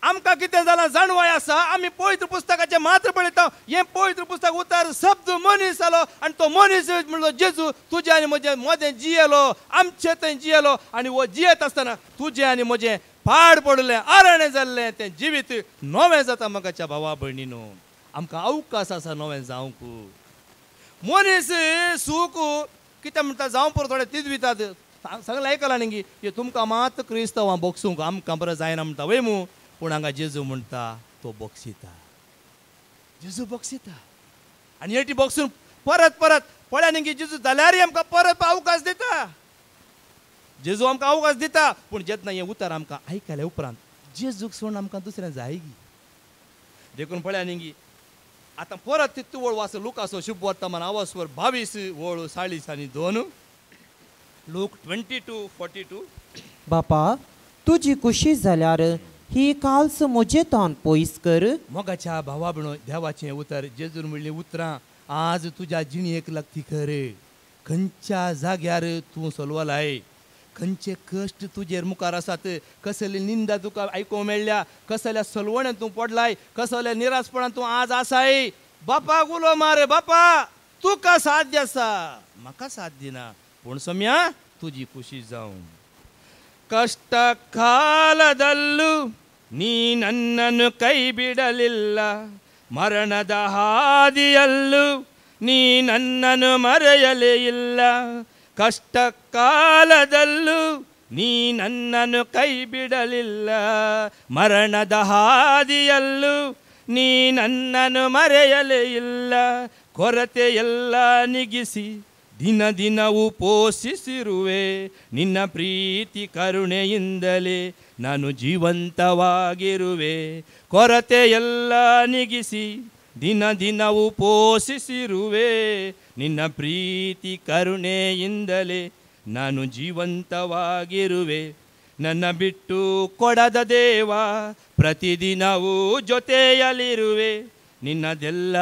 आमकां कितें जालां जाणवाय आसा आमी पवित्र पुस्तकाचें मात्र पळयता हें पवित्र पुस्तक उतार शब्द मनीस जालो आनी तो मनीस म्हणलो जेजू तुजें आनी म्हजें मदें जियेलो आमचें थंय जियेलो आनी हो जियेत आसतना तुजें आनी म्हजें पाड पडलें आरणें जाल्लें तें जिवीत नवें जाता म्हाकाच्या भावा भयणीनो आमकां अवकाश आसा नवें जावंक मनीस सूख कितें म्हणटा जावं पुरो थोडे तीत वितात सगळें आयकलां न्ही गी तुमकां मात क्रिस्तवां बोक्सूंक आमकां बरें जायना म्हणटा वय मू पूण हांगा जेजू म्हणटा तो बक्षिता जेजू बक्षिता आनी हेटी बक्षून परत परत पळय न्ही जेजू जाल्यारय आमकां परत अवकाश दिता जेजू आमकां अवकाश दिता पूण जेतना हें उतर आमकां आयकले उपरांत जेजूक सोडून आमकां दुसऱ्या जायगी देखून पळया न्ही आतां परत ती तुवळ वाचो लोक आसूं शुभ वर्तमान आवासवर बावीस वळ चाळीस आनी दोन Luke twenty two forty two बापा तुजी खुशी जाल्यार ही He calls Mojeton Poiskar. मोगाच्या भावाबण देवाचे उतर जेजूर म्हणले उतरां आज तुझ्या जिणेक लागती खर खंयच्या जाग्यार तूं लाय खंयचे कश्ट तुजेर मुखार आसात कसली निंदा तुका आयको मेळ्ळ्या कसल्या सलवण तू पडलाय कसल्या निरासपणान तू आज आसाय बापा उलो मारे बापा तुका साध्य आसा म्हाका साथ दिना पूण सम्या तुझी खुशी जावं ಕಷ್ಟ ಕಾಲದಲ್ಲೂ ನೀ ನನ್ನನ್ನು ಕೈ ಬಿಡಲಿಲ್ಲ ಮರಣದ ಹಾದಿಯಲ್ಲೂ ನೀ ನನ್ನನ್ನು ಮರೆಯಲೇ ಇಲ್ಲ ಕಷ್ಟ ಕಾಲದಲ್ಲೂ ನೀ ನನ್ನನ್ನು ಕೈ ಬಿಡಲಿಲ್ಲ ಮರಣದ ಹಾದಿಯಲ್ಲೂ ನೀ ನನ್ನನ್ನು ಮರೆಯಲೇ ಇಲ್ಲ ಕೊರತೆಯೆಲ್ಲ ನಿಗಿಸಿ ದಿನ ದಿನವೂ ಪೋಷಿಸಿರುವೆ ನಿನ್ನ ಪ್ರೀತಿ ಕರುಣೆಯಿಂದಲೇ ನಾನು ಜೀವಂತವಾಗಿರುವೆ ಕೊರತೆಯೆಲ್ಲ ನಿಗಿಸಿ ದಿನ ದಿನವೂ ಪೋಷಿಸಿರುವೆ ನಿನ್ನ ಪ್ರೀತಿ ಕರುಣೆಯಿಂದಲೇ ನಾನು ಜೀವಂತವಾಗಿರುವೆ ನನ್ನ ಬಿಟ್ಟು ಕೊಡದ ದೇವ ಪ್ರತಿದಿನವೂ ಜೊತೆಯಲ್ಲಿರುವೆ ನಿನ್ನದೆಲ್ಲ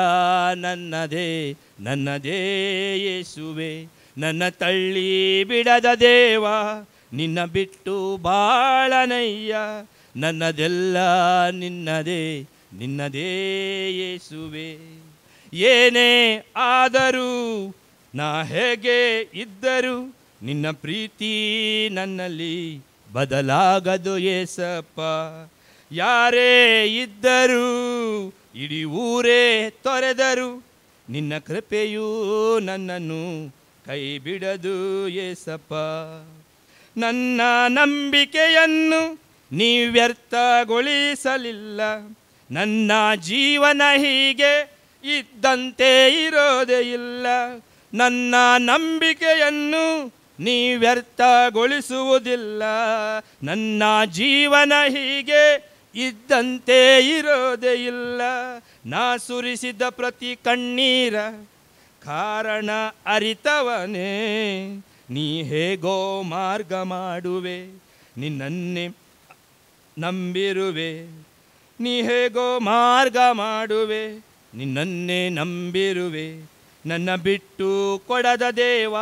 ನನ್ನದೇ ನನ್ನದೇ ಯೇಸುವೆ ನನ್ನ ತಳ್ಳಿ ಬಿಡದ ದೇವ ನಿನ್ನ ಬಿಟ್ಟು ಬಾಳನಯ್ಯ ನನ್ನದೆಲ್ಲ ನಿನ್ನದೇ ನಿನ್ನದೇ ಯೇಸುವೆ ಏನೇ ಆದರೂ ನಾ ಹೇಗೆ ಇದ್ದರೂ ನಿನ್ನ ಪ್ರೀತಿ ನನ್ನಲ್ಲಿ ಬದಲಾಗದು ಏಸಪ್ಪ ಯಾರೇ ಇದ್ದರೂ ಇಡೀ ಊರೇ ತೊರೆದರು ನಿನ್ನ ಕೃಪೆಯೂ ನನ್ನನ್ನು ಕೈ ಬಿಡದು ಏಸಪ್ಪ ನನ್ನ ನಂಬಿಕೆಯನ್ನು ನೀ ವ್ಯರ್ಥಗೊಳಿಸಲಿಲ್ಲ ನನ್ನ ಜೀವನ ಹೀಗೆ ಇದ್ದಂತೆ ಇರೋದೇ ಇಲ್ಲ ನನ್ನ ನಂಬಿಕೆಯನ್ನು ನೀ ವ್ಯರ್ಥಗೊಳಿಸುವುದಿಲ್ಲ ನನ್ನ ಜೀವನ ಹೀಗೆ ಇದ್ದಂತೆ ಇರೋದೇ ಇಲ್ಲ ನಾ ಸುರಿಸಿದ ಪ್ರತಿ ಕಣ್ಣೀರ ಕಾರಣ ಅರಿತವನೇ ನೀ ಹೇಗೋ ಮಾರ್ಗ ಮಾಡುವೆ ನಿನ್ನನ್ನೇ ನಂಬಿರುವೆ ನೀ ಹೇಗೋ ಮಾರ್ಗ ಮಾಡುವೆ ನಿನ್ನನ್ನೇ ನಂಬಿರುವೆ ನನ್ನ ಬಿಟ್ಟು ಕೊಡದ ದೇವ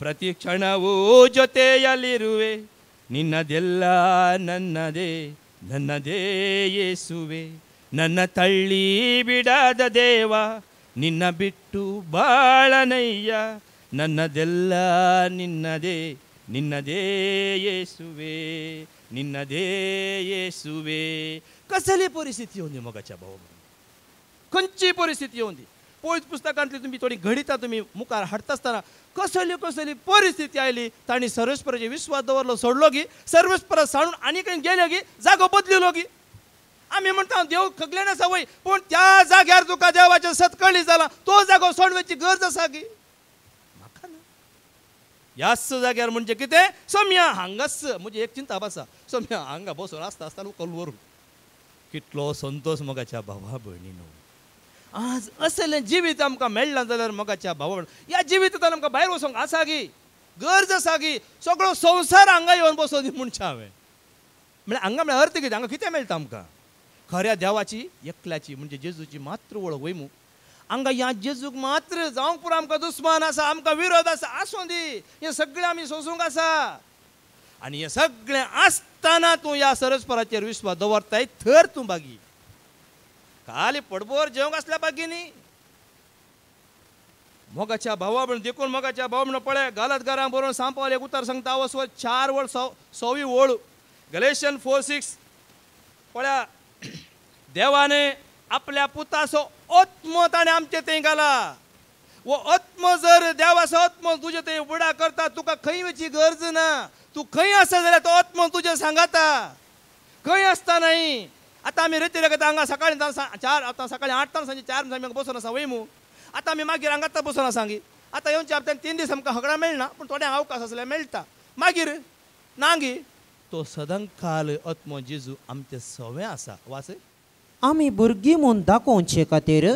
ಪ್ರತಿ ಕ್ಷಣವೂ ಜೊತೆಯಲ್ಲಿರುವೆ ನಿನ್ನದೆಲ್ಲ ನನ್ನದೇ ನನ್ನದೇ ಯೇಸುವೆ ನನ್ನ ತಳ್ಳಿ ಬಿಡದ ದೇವ ನಿನ್ನ ಬಿಟ್ಟು ಬಾಳನಯ್ಯ ನನ್ನದೆಲ್ಲ ನಿನ್ನದೇ ನಿನ್ನದೇ ಯೇಸುವೆ ನಿನ್ನದೇ ಯೇಸುವೆ ಕಸಲಿ ಪರಿಸ್ಥಿತಿ ಹೊಂದಿ ಮಗ ಚಬ ಕೊಂಚಿ ಪರಿಸ್ಥಿತಿ ಹೊಂದಿ पोयज पुस्तकांतली तुमी थोडी घडिता तुम्ही मुखार हाडटा असताना कसली कसली परिस्थिती आली तांणी सर्वेश्वराचे विश्वास दवरलो सोडलो की सर्वेश्वरा सांडून आणि काही गेलो की जागो बदलिलो की आम्ही म्हणटा देव खगले ना वय पूण त्या जाग्यावर तुका देवाच्या सत्कळी झाला तो जागो सोडवेची गरज असा की म्हाका ना ह्याच जाग्यार म्हणजे किती सोम्या हांगास म्हणजे एक चिंता बसा सोम्या हांगा बसून असता असताना कल्ल कितलो संतोष मगाच्या भावा भयणीनो आज असले जिवीत आमकां मेळना जाल्यार मगाच्या भाव ह्या जिवितांतल्यान आमकां भायर वचोंक आसा गी गरज आसा गी सगळो संवसार हांगा येवन बसोन म्हणचे हांवें म्हळ्यार हांगा म्हळ्यार अर्थ कितें हांगा कितें मेळटा आमकां खऱ्या देवाची एकल्याची म्हणजे जेजूची मात्र वळ वयमू हांगा ह्या जेजूक मात्र जावंक पुरो आमकां दुस्मान आसा आमकां विरोध आसा आसूं दी हे सगळें आमी सोसूंक आसा आनी हे सगळें आसतना तूं ह्या सरस्पराचेर विश्वास दवरताय थर तूं बागी पडबोर పొడబోరు असल्या बागिनी मगाच्या भावा म्हणून देखून मोगाच्या भाव म्हणून पळय घालत घरा बरोवन एक उतार सांगता वस चार वळ सव सवी ओळ गलेशन फोर सिक्स पळया देवाने आपल्या पुताचो आत्म ताणे आमचे थंय घाला वो आत्म जर देवाचो आत्म तुजे थंय उबडा करता तुका खंय वेची गरज ना तूं खंय आसा जाल्यार तो आत्म तुजे सांगाता खंय आसता नाही आता आमी रेती रगत हांगा सकाळी चार आता सकाळी आठ तांक सांजे चार आमी बसून आसा वयमू आता आमी मागीर हांगा आतां बसून आसा आतां येवचे तीन दीस आमकां हगडा मेळना पूण थोड्यांक अवकाश आसल्यार मेळटा मागीर नांगी तो सदां काल आत्मो जेजू आमचे सवें आसा वाचय आमी भुरगीं म्हूण दाखोवचे खातीर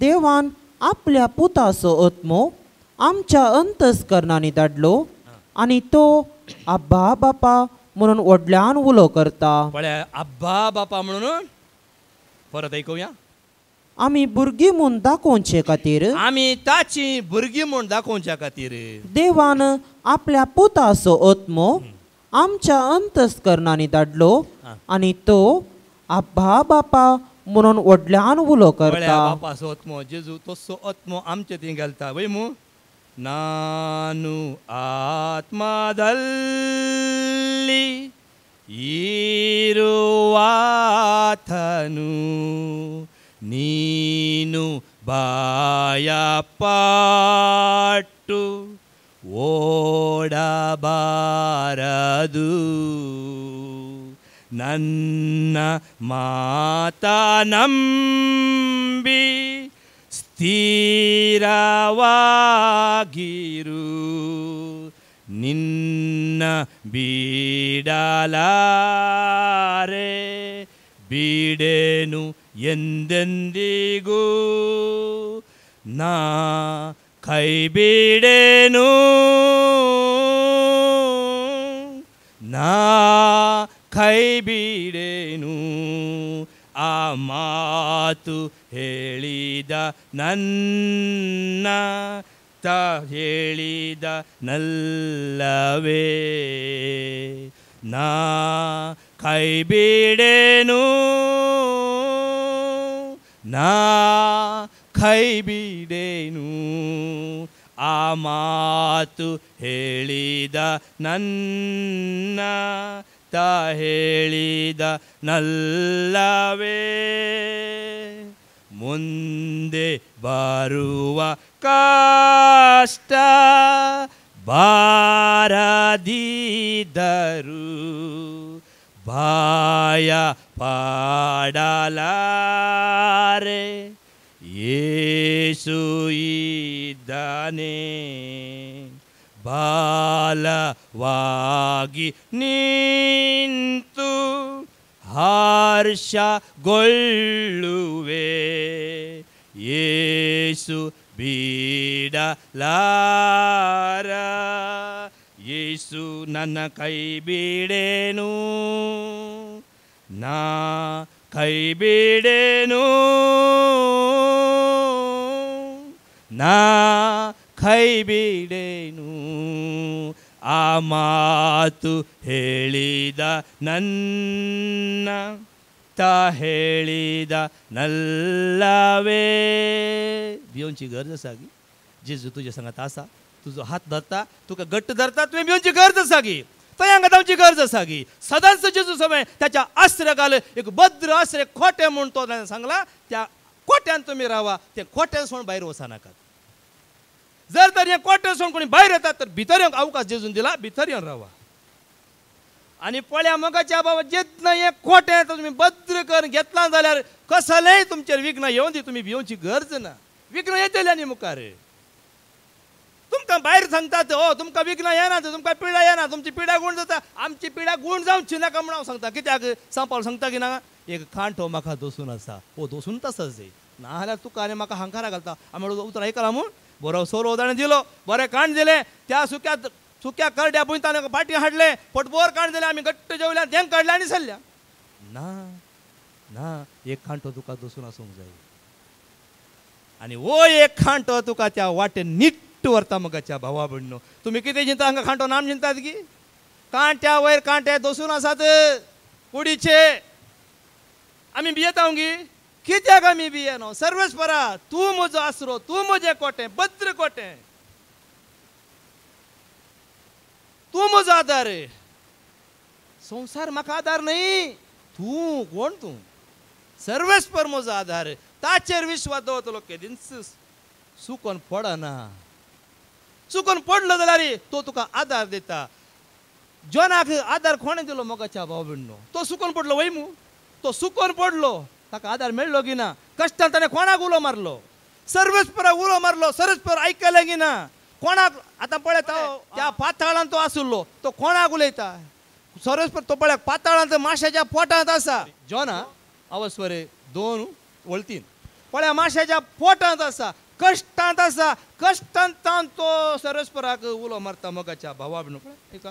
देवान आपल्या पुताचो आत्मो आमच्या अंतस्करणांनी धाडलो आनी तो आबा बापा म्हणून वडल्यान उलो करता आब्बा बापा म्हणून परत ऐकूया आम्ही भुरगीं म्हूण दाखोवचे खातीर आम्ही ताची भुरगीं म्हूण दाखोवच्या खातीर देवान आपल्या पुताचो आत्मो आमच्या अंतस्करणांनी धाडलो आणि तो आब्बा बापा म्हणून वडल्यान उलो करता बापाचो आत्मो जेजू तसो आत्मो आमचे थंय घालता वय मू ನಾನು ಆತ್ಮದಲ್ಲಿ ಈರುವಾತನು ನೀನು ಬಾಯಪಾಟ್ಟು ಓಡಬಾರದು ನನ್ನ ಮಾತನಂಬಿ ಸ್ಥಿರವಾಗಿರು ನಿನ್ನ ಬೀಡಲಾರೆ ಬೀಡೇನು ಎಂದೆಂದಿಗೂ ನಾ ಕೈ ಬೀಡೇನು ನಾ ಕೈ ಬೀಡೇನು ಆ ಮಾತು ಹೇಳಿದ ನನ್ನ ತ ಹೇಳಿದ ನಲ್ಲವೇ ನಾ ಕೈ ನಾ ಕೈ ಆ ಮಾತು ಹೇಳಿದ ನನ್ನ ತ ಹೇಳಿದ ನಲ್ಲವೇ ಮುಂದೆ ಬರುವ ಕಾಷ್ಟ ಬಾರದಿದ್ದರು ಬಾಯ ಪಾಡಲಾರೆ ಏಸು ಇದ್ದಾನೆ ಬಾಲವಾಗಿ ನಿಂತು ಹರ್ಷಗೊಳ್ಳುವೆ ಯೇಸು ಬೀಡಲಾರ ಯೇಸು ನನ್ನ ಕೈ ಬೀಡೇನು ನಾ ಕೈ ಬೀಡೇನು ನಾ ಕೈಬಿಡೆನು ಆ ಮಾತು ಹೇಳಿದ ನನ್ನ ता ಹೇಳಿದ ನಲ್ಲವೇ भिवनची गरज सागी जेजू तुझ्या सांगात आसा तुजो हात धरता तुका घट्ट धरता तुवें भिवनची गरज सागी तयां गजावची गरज सागी सदांच जेजू समय त्याच्या आस्त्र एक भद्र आस्त्र खोटें म्हूण तो सांगला त्या खोट्यान तुम्ही रावा ते खोट्यान सोडून भायर वचनाकात जर तर या कोटेसून कोणी बाहेर येतात तर भितर येऊन अवकाश जेजून दिला भितर येवन रावा आनी पळ्या मगाच्या बाबा जेतन हे खोटें तुम्ही बद्र करून घेतला जाल्यार कसलेंय तुमचे विघ्न येऊन दी तुम्ही भिवची गरज ना विघ्न येतले आनी मुखार तुमकां भायर सांगतात हो तुमकां विघ्न येना तुमकां पिडा येना तुमची पिडा गुण जाता आमची पिडा गुण जावची नाका म्हणून हांव सांगता कित्याक सांपावल सांगता की ना एक खांठो म्हाका दोसून आसा हो दोसून तसोच ना नाजाल्यार तुका आनी म्हाका हांकारा घालता आमी उतरां ऐकला म्हूण बरो सोरो उदाहरण दिलो बरे काण दिले त्या सुक्या सुक्या करड्या बुंयतान पाटी हाडले बोर काण दिले आम्ही गट्ट जेवल्या तेंक काढल्या आणि सल्ल्या ना ना एक खांटो तुका दसून असूक जाय आणि ओ एक खांटो तुका त्या वाटे नीट वरता मगाच्या भावा भयणो तुम्ही कितें चिंता हांगा खांटो नाम चिंतात की कांट्या वयर कांटे दसून आसात कुडीचे आम्ही भियेता गी कित्याक आमी भियेनो सर्वेश्वरा तूं म्हजो आसरो तूं म्हजें कोटें बद्र कोटें तूं म्हजो आदार संवसार म्हाका आदार न्हय तूं कोण तूं सर्वेश्वर म्हजो आदार ताचेर विश्वास दवरतलो सुकोन चुकोन पडना चुकोन पडलो जाल्यार तो तुका आदार दिता जॉनाक आदार कोणें दिलो मोगाच्या भाव भिण्णो तो सुकोन पडलो वय तो सुकोन पडलो की ना कश्टान ताणें कोणाक उलो मारलो सर्वेस्पराक उलो मारलो ಉಲೋ आयकलें की ना कोणाक आतां आता तो त्या पाताळान तो आसुल्लो तो कोणाक उलयता सरोज तो पळयाक पाताळांत माश्याच्या पोटांत आसा जॉना आवस दोन वळतीन पळया माश्याच्या पोटांत आसा कश्टांत आसा कश्टांतान तो सरस्पराक उलो मारता मोगाच्या भावा भिणू पळया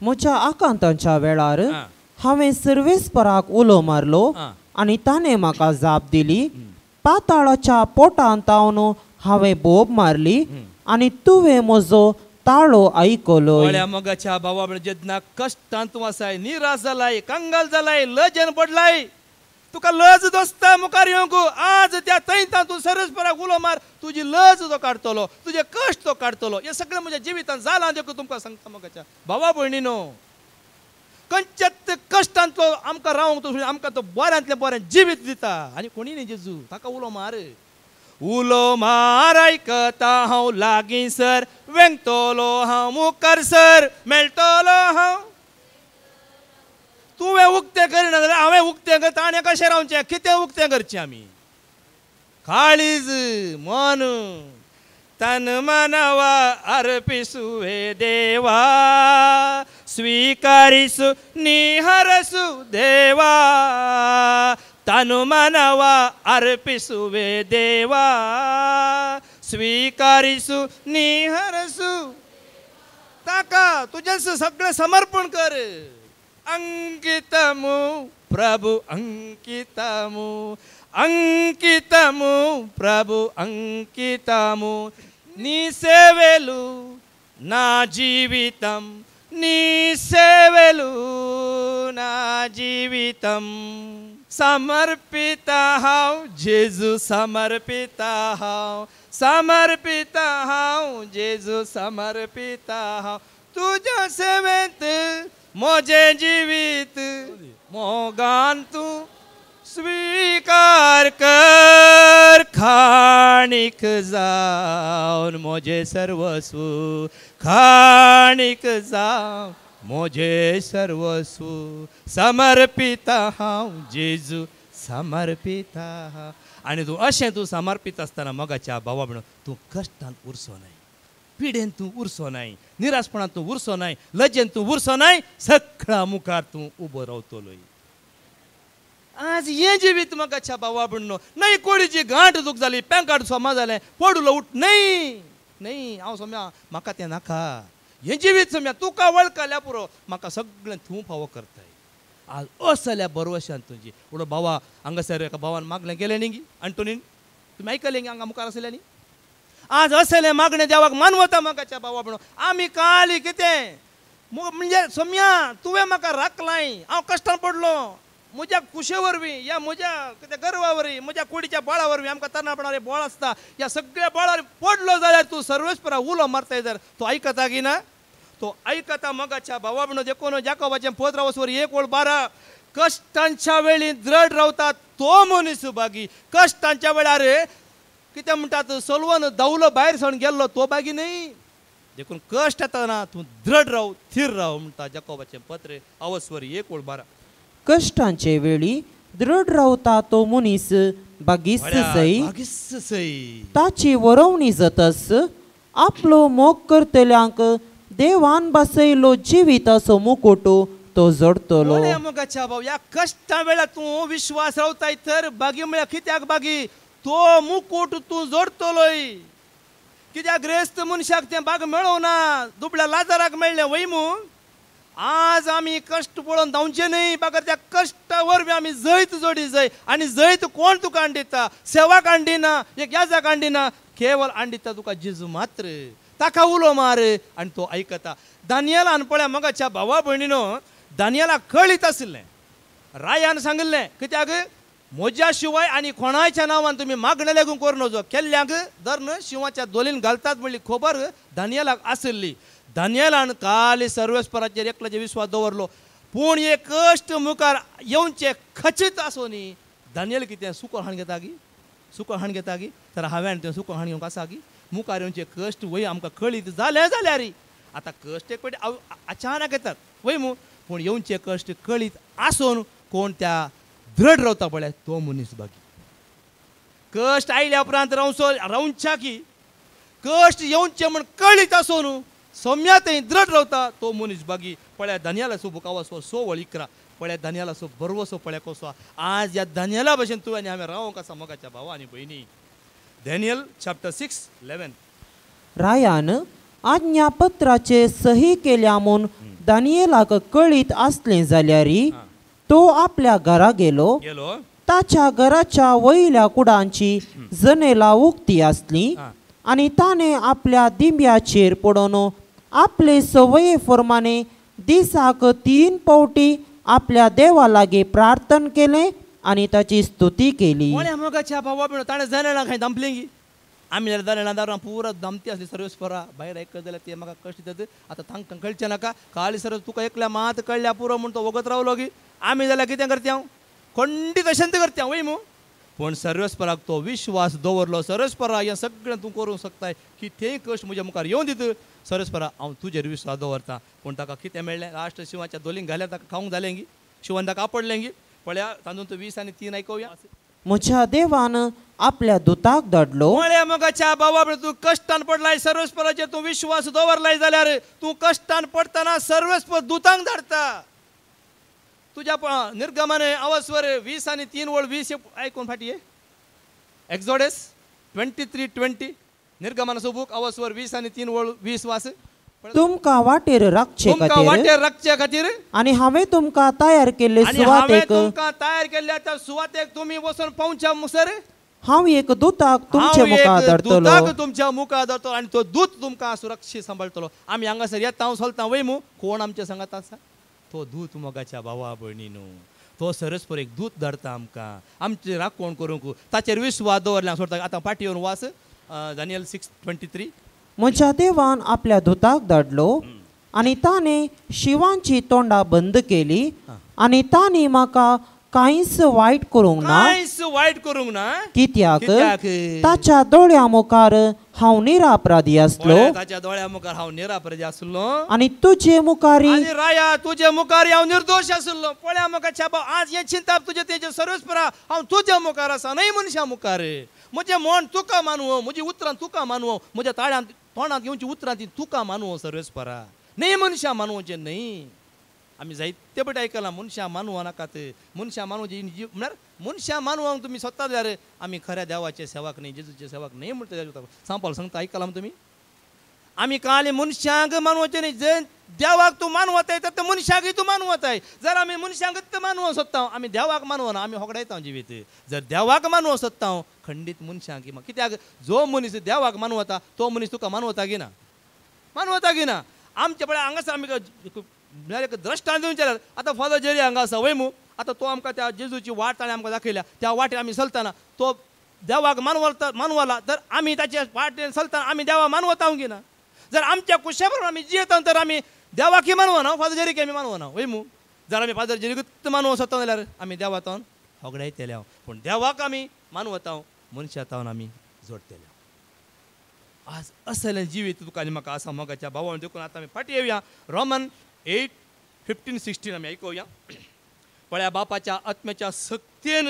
म्हज्या आकांतांच्या वेळार हांवें सर्वेस्पराक उलो मारलो आनी ताणें म्हाका जाप दिली पाताळाच्या पोटांत तावन हांवें बोब मारली आणि तुवें म्हजो ताळो आयकलो मगाच्या भावा जेन्ना कश्टांत तूं आसाय निराश जालाय कंगाल जालाय लजेन पडलाय तुका लज दसता मुखार येवंक आज त्या थंयता तूं सरसपराक उलो मार तुजी लज तो काडटलो तुजे कश्ट तो काडटलो हे सगळें म्हज्या जिवितांत जालां देखून तुमकां सांगता मगाच्या भावा भयणी न्हू कंच्यात कष्टांतलो आमकां रावंक तो आमकां तो बऱ्यांतले बऱ्यान जिवीत दिता आनी कोणी न्ही जेजू ताका उलो मार उलो मार आयकता हांव लागीं सर वेंगतलो हांव मुखार सर मेळटलो हांव तुवें उक्तें करिना जाल्यार हांवें उक्तें करता आनी कशें रावचें कितें उक्तें करचें आमी काळीज मन तन मनवा अर्पिसुवे देवा स्वीकारिसु निहरसु देवा तन मनवा अर्पिसुवे देवा स्वीकारिसु निहरसु ताका तुझेस सगळं समर्पण कर अंकितमु प्रभु अंकितमु अंकितमु प्रभु अंकितमु नि ना जीवितम नी ना जीवितम समर्पित हाऊ जेजू समर्पिता हाऊ समर्पिता हाऊ जेजू समर्पिता ह तुझ्या सेवेत मोजे जीवित मोगान तू स्वीकार कर खाणिक जाऊन मोजे सर्वस्व खाणिक जाऊ मोजे सर्वस्व समर्पित हांव जेजू समर्पित आणि तू असे तू समर्पित असताना मगाच्या भावा म्हणून तू कष्टात उरसो नाही पिढेन तू उरसो नाही निराशपणान तू उरसो नाही लज्जेन तू उरसो नाही सगळा मुखार तू उबो रावतलोय आज हे जिवीत म्हाका छापा म्हणणं नाही कोडीची गांठ दुख झाली पॅन सोमा झाले पडू उठ नाही नाही हांव सोम्या म्हाका ते नाका हे जिवीत सोम्या तुका वळखल्या पुरो म्हाका सगळें थूं फावो करताय आज असल्या जाल्या बरोवशान तुजी म्हणून भावा हांगासर एका भावान मागलें गेलें न्ही गी आंटोनीन तुम्ही आयकलें गी हांगा मुखार आसलें न्ही आज असले मागणें देवाक मानवता म्हाका बाबा म्हणून आमी काली कितें म्हणजे सोम्या तुवें म्हाका राखलाय हांव कश्टान पडलो म्हज्या कुशेवरवी या म्हज्या गर्वावरी म्हज्या कुडीच्या बळावरवीं आमकां तरणापणारे बोळ असता या सगळ्या बाळावर पडलो जाल्यार तूं सर्वेश्वरा उलो मारताय जर तो आयकता की ना तो आयकता मगाच्या जे कोण जाकोबाचे पोत्र एक ओळ बारा कष्टांच्या वेळी दृढ रावता तो मनीस बागी कश्टांच्या वेळार कितें म्हणटात सोलवन दवलो भायर सण गेल्लो तो बागी न्ही देखून कश्ट येताना तूं दृढ राव थीर राव म्हणटा जाकोबाचें पत्र अवस्वर एक ओळ बारा कष्टांचे वेळी दृढ रावता तो मुनीस बागीस ताची वरवणी जतस आपलो मोग करतल्यांक देवान बसयलो जिवीत असो मुकोटो तो जोडतलो मोगाच्या भाऊ या कष्टा वेळा तू विश्वास रावताय तर बागी म्हळ्या कित्याक बागी तो मुकोट तू जोडतलोय कित्याक ग्रेस्त मनशाक तें बाग ना दुबळ्या लाजाराक मेळले वैमू आज आम्ही कष्ट पळून धावचे नाही बाकर त्या कष्टावर बी आम्ही जैत जोडी जाय आणि जैत कोण तुका कांडिता सेवा कांडिना एक याचा कांडिना केवळ आणडिता तुका जिजू मात्र ताका उलो मार आणि तो ऐकता दानियालान अनपळ्या मगाच्या भावा भयणीनो दानियालाक कळीत आशिल्लें रायान सांगिल्लें कित्याक म्हज्या शिवाय आणि कोणाच्या नावान तुम्ही मागणे लेगून करूं नजो केल्ल्यांक धर्न शिवाच्या दोलीन घालतात म्हणली खोबर दानियालाक आसली ధన్యాలను काल సర్వేశ్వరాజ్య రెక్కల विश्वास दवरलो पूण हे कश्ट मुखार येवचे खचित आसोनी दानियल कितें सुख हाण घेता गी सुख हाण घेता गी तर हांवें तें सुख हाण घेवंक आसा गी मुखार येवचे कश्ट वय आमकां कळीत जालें जाल्यार आतां कश्ट एक पटी अचानक येतात वय मू पूण येवचे कश्ट कळीत आसून कोण त्या दृढ रावता पळय तो मनीस बाकी कश्ट आयल्या उपरांत रावचो रावच्या की कश्ट येवचे म्हूण कळीत न्हू ते द्रढ रवता तो मुनीज बागी पळ्या धन्याला सो वसो सो वळी करा पळ्या धन्याला सो बरवसो पळ्या कसो आज या धन्याला भशेन तू आणि आम्ही रावो कसा मगाच्या भावा आणि बहिणी धॅनियल चॅप्टर सिक्स लेवन रायान आज्ञापत्राचे सही केल्या म्हूण दानियेलाक कळीत असले जाल्यारी तो आपल्या घरा गेलो ताच्या घराच्या वयल्या कुडांची जनेला उक्ती असली आणि ताने आपल्या दिंब्याचेर पडोनो आपले सवयीप्रमाणे दिसाक तीन पौटी आपल्या देवालागे प्रार्थन केले आणि त्याची स्तुती केली आम्ही जाल्यार जाले ना पुरा दमती असली सर्वस परा भायर ऐकत जाल्यार ते म्हाका कष्ट दितात आतां तांकां कळचे नाका काळी सर्व तुका एकल्या मात कळल्या पुरो म्हूण तो वगत रावलो गी आमी जाल्यार कितें करता हांव खंडी अशांत करते वय मग पूण सर्वेस्पराक तो विश्वास दवरलो सर्वेस्परा हें सगळें तूं करूंक की ते कश्ट म्हज्या मुखार येवन दित सर्वेस्परा हांव तुजेर विश्वास दवरतां पूण ताका कितें मेळ्ळें लास्ट शिवाच्या दोलींक घाल्यार ताका खावंक जालें गी शिवान ताका आपडलें गी पळया तांदूळ वीस आनी तीन आयकुया म्हज्या देवान आपल्या दुताक धाडलो म्हळ्यार म्हाका च्या बाबा तूं कश्टान पडलाय सर्वेस्पराचेर तूं विश्वास दवरलाय जाल्यार तूं कश्टान पडटना सर्वेस्पर दुतांक धाडटा तुझ्या निर्गमाने अवस्वर वीस आणि तीन ओळ वीस ऐकून फाटी आहे एक्झोडेस ट्वेंटी थ्री ट्वेंटी निर्गमाना सुबूक अवस्वर वीस आणि तीन ओळ वीस वास तुमका वाटेर रक्षे वाटेर खातीर आणि हांवें तुमका तयार केल्ले सुवातेक तयार केल्ल्या त्या सुवातेक तुम्ही वचून पावच्या मुसर हांव एक दूताक तुमच्या मुखा धरतलो तुमच्या मुखार धरतलो आणि तो दूत तुमका सुरक्षीत सांबाळतलो आमी हांगासर येता हांव चलता वयमू कोण आमच्या संगात आसा तो दूत मोगाच्या भावा भयणीनो तो सरस्पर एक दूत धरता आमकां आमचे राखण करूंक ताचेर विश्वास दवरल्या सोडटा आतां फाटी येवन वास दानियल सिक्स ट्वेंटी थ्री म्हज्या देवान आपल्या दुताक धाडलो आनी ताणें शिवांची तोंडा बंद केली आनी ताणी म्हाका कांयच वायट करूंक ना कांयच वायट करूंक ना कित्याक ताच्या दोळ्या मुखार हांव निरापराधी आसलो ताच्या दोळ्या मुखार हांव निरापराधी आसलो आनी तुजे मुखार राया तुजे मुखार हांव निर्दोश आसलो पळ्या मुखार शाबा आज हे चिंता तुजे तेजे परा हांव तुज्या मुखार आसा न्हय मनशा मुखार म्हजें मन तुका मानव म्हजी उतरां तुका मानव म्हज्या ताळ्यांत तोंडांत घेवची उतरां ती तुका सर्वस सर्वेस्परा न्हय मनशा मानवचें न्हय आमी जायत ते पटी आयकलां मनशां मानवा नाकात मनशां मानव जी जीव म्हळ्यार मनशां तुम्ही तुमी जर रे खऱ्या देवाचे सेवाक नाही जेजूचे सेवाक न्ही म्हणटा सांगपाल सांगता आयकलां तुमी आमी काले मनशांक मानवचें नाही जे देवाक तू मान आहे तर मनशांक तू मानवत आहे जर आमी तर मानव सोदता आम्ही देवाक मानवना आम्ही होगडायता जीवित जर देवाक मानव सोदता खंडीत मनशांक कित्याक जो मनीस देवाक मानवता तो मनीस तुका मानवता की ना मानवता की ना आमचे पळय हांगासर आमी म्हळ्यार एक द्रश्टांत विचारात आतां फादर जेरी हांगा आसा आता आतां तो आमकां त्या जेजूची वाट ताणें आमकां दाखयल्या त्या वाटेर आमी चलतना तो देवाक मानवता मानवला तर आमी ताचे वाटेन चलतना आमी देवा मानवता की ना जर आमच्या कुशा बरोबर आमी जियेता तर आमी देवाकी मानवना हो? फादर जेरीक आमी मानवना हो? वैमू जर आमी फादर जेरीकूच मानव सोदता जाल्यार आमी देवातावन होगडायतले हांव हो. पूण देवाक आमी मानवता मनशातावन आमी जोडतले आज असलें जिवीत तुका आनी म्हाका आसा मोगाच्या भावान देखून आतां आमी फाटी येवया रोमन एट फिफ्टीन सिक्स्टीन आमी ऐकूया पळ्या बापाच्या आत्म्याच्या सक्तेन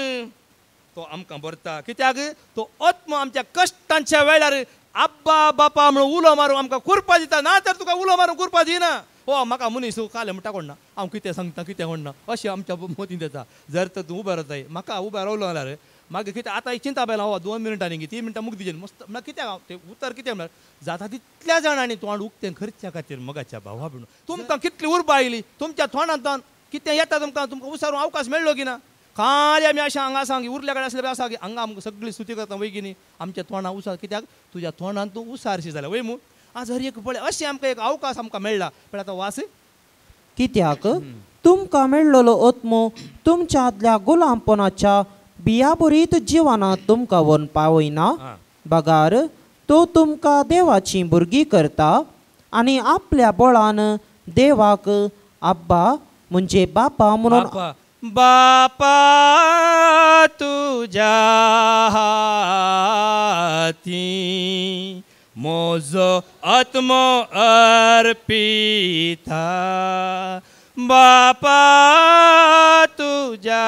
तो आमकां भरता कित्याक तो आत्म आमच्या कश्टांच्या वेळार आब्बा बापा म्हणून उलो मारू आमकां कुरपा दिता ना तर तुका उलो मारूं कुरपा दिना हो म्हाका मनीस हो काले म्हणटा कोण ना हांव कितें सांगता कितें कोण ना अशें आमच्या मतींत देता जर तर तूं उबो रावता म्हाका उबो रावलो जाल्यार मागीर कितें चिंता बायला हो दोन मिनटांनी तीन मिनटां मुक्त मस्त म्हळ्यार कित्याक ते उतर कित्याक म्हळ्यार जाता तितल्या जाणांनी तोंड उक्तें करच्या खातीर मगाच्या भावा म्हणून तुमकां कितली उर्बा आयली तुमच्या तोंडांतल्यान कितें येता तुमकां तुमकां उसारून अवकाश मेळ्ळो की ना काल आमी अशें हांगा सांग उरल्या कडेन आसले आसा की हांगा आमकां सगळी सुती करता वय न्ही आमच्या तोंडां उसार कित्याक तुज्या तोंडान तूं उसारशी जाल्या वय मू आज हर एक पळय अशें आमकां एक अवकाश आमकां मेळ्ळा पण आतां वास कित्याक तुमकां मेळ्ळलो ओत्मो तुमच्या आदल्या गुलामपणाच्या बियाबुरीत जिवाना तुमकां वन पावयना बगार तो तुमका देवाची भुरगीं करता आणि आपल्या बळान देवाक आब्बा म्हणजे बापा म्हणून बापा तुझ्या ती मोजो आत्मो अर्पिता बापा तू जाती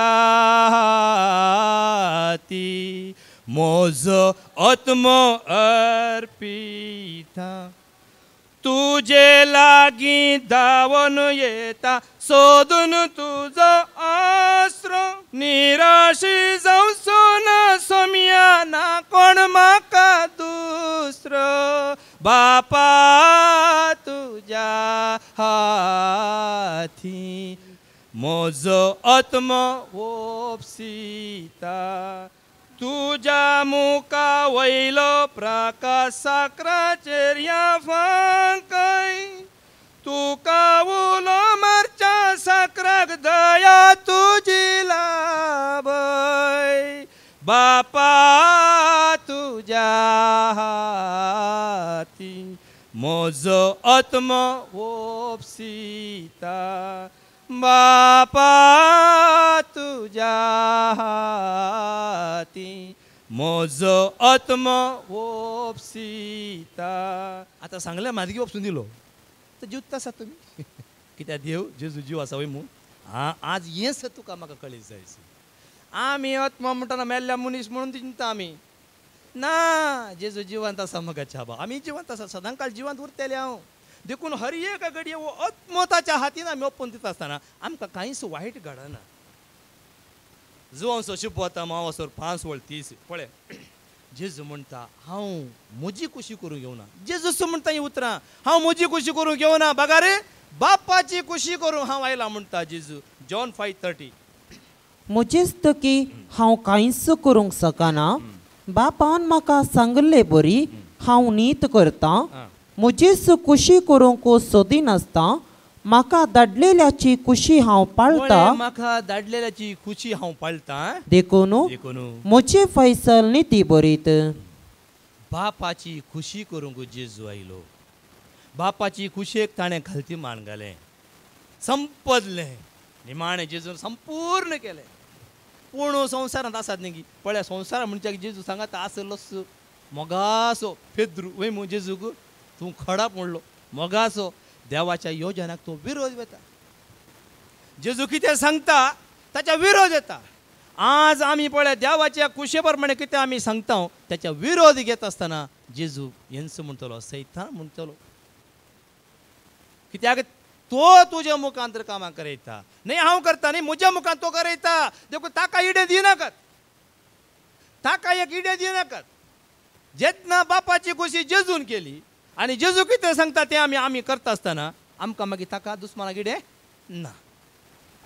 मोजो आत्मो अर्पिता तुझे लागी धावन येता सोदून तुझो आस्रो निराशी जावं सोना सोमिया ना कोण म्हाका दुसरो बापा तुझ्या हाथी मोजो आत्म ओपसिता तुझ्या मुका वैलो प्रकाश साक्राचेर्या फांकय तुका उलो मर्चा साक्राक दया तुझी लाबय बापा तुझ्या मोजो ओप सीता बापा तुझ्या मोजो मोज आत्म ओपसीता आता सांगल्या मार्गी ओपसून दिलो हो. तर जीव तसा तुम्ही कित्या देव जेजू जीव आसा मू हा आज येस तुका म्हाका कळी जायचं आमी आत्मा म्हणटाना मेल्ल्या मनीस म्हणून चिंता आम्ही ना जेजू जिवंत आसा मग छाबा आमी जिवंत आसा सदां काल जिवंत उरतले हांव देखून हर एक घडये व अत्मताच्या हातीन आमी ओपून दिता आसतना आमकां कांयच वायट घडना जुवांव सशीप वता माव वसोर पांच वळ तीस पळय जेजू म्हणटा हांव म्हजी कुशी करूंक घेवना जेजूस म्हणटा ही उतरां हांव म्हजी कुशी करूंक घेवना बघा रे बापाची कुशी करूं हांव आयला म्हणटा जेजू जॉन फाय थर्टी म्हजेच तकी हांव कांयच करूंक शकना बापान म्हाका सांगले बरी हांव नीत करता म्हजीच कुशी करूंक नासता म्हाका दाडलेल्याची खुशी हांव पाळता म्हाका दाडलेल्याची खुशी हांव पाळता देखून म्हजी फैसल ती बरीत बापाची खुशी करूंक जेजू आयलो बापाची खुशयेक ताणें घालती माणगालें संपदलें निमाणें जेजून संपूर्ण केलें पूर्ण संवसारांत आसात न्ही पळया संवसार म्हणच्या जेजू सांगात आसलोसो मोगासो फेद्रू वय मू जेजूक तूं खडा म्हणलो मोगासो देवाच्या योजनाक तो विरोध येता जेजू कितें सांगता ताच्या विरोध येता आज आमी पळया देवाच्या कुशे प्रमाणे कितें आमी सांगता हो, ताच्या विरोध घेत आसतना जेजू हेंचो म्हणटलो सैतान म्हणटलो कित्याक तो तुझ्या मुखांतर कामा करता नाही हांव करता नाही म्हज्या मुखान तो करता देखो ताका इडे दिनाकात ताका एक इडे दिनाकात जेतना बापाची खुशी जेजून केली आणि जेजू कितें सांगता ते आमी आमी करता आसतना आमकां मागीर ताका दुस्मानाक इडे ना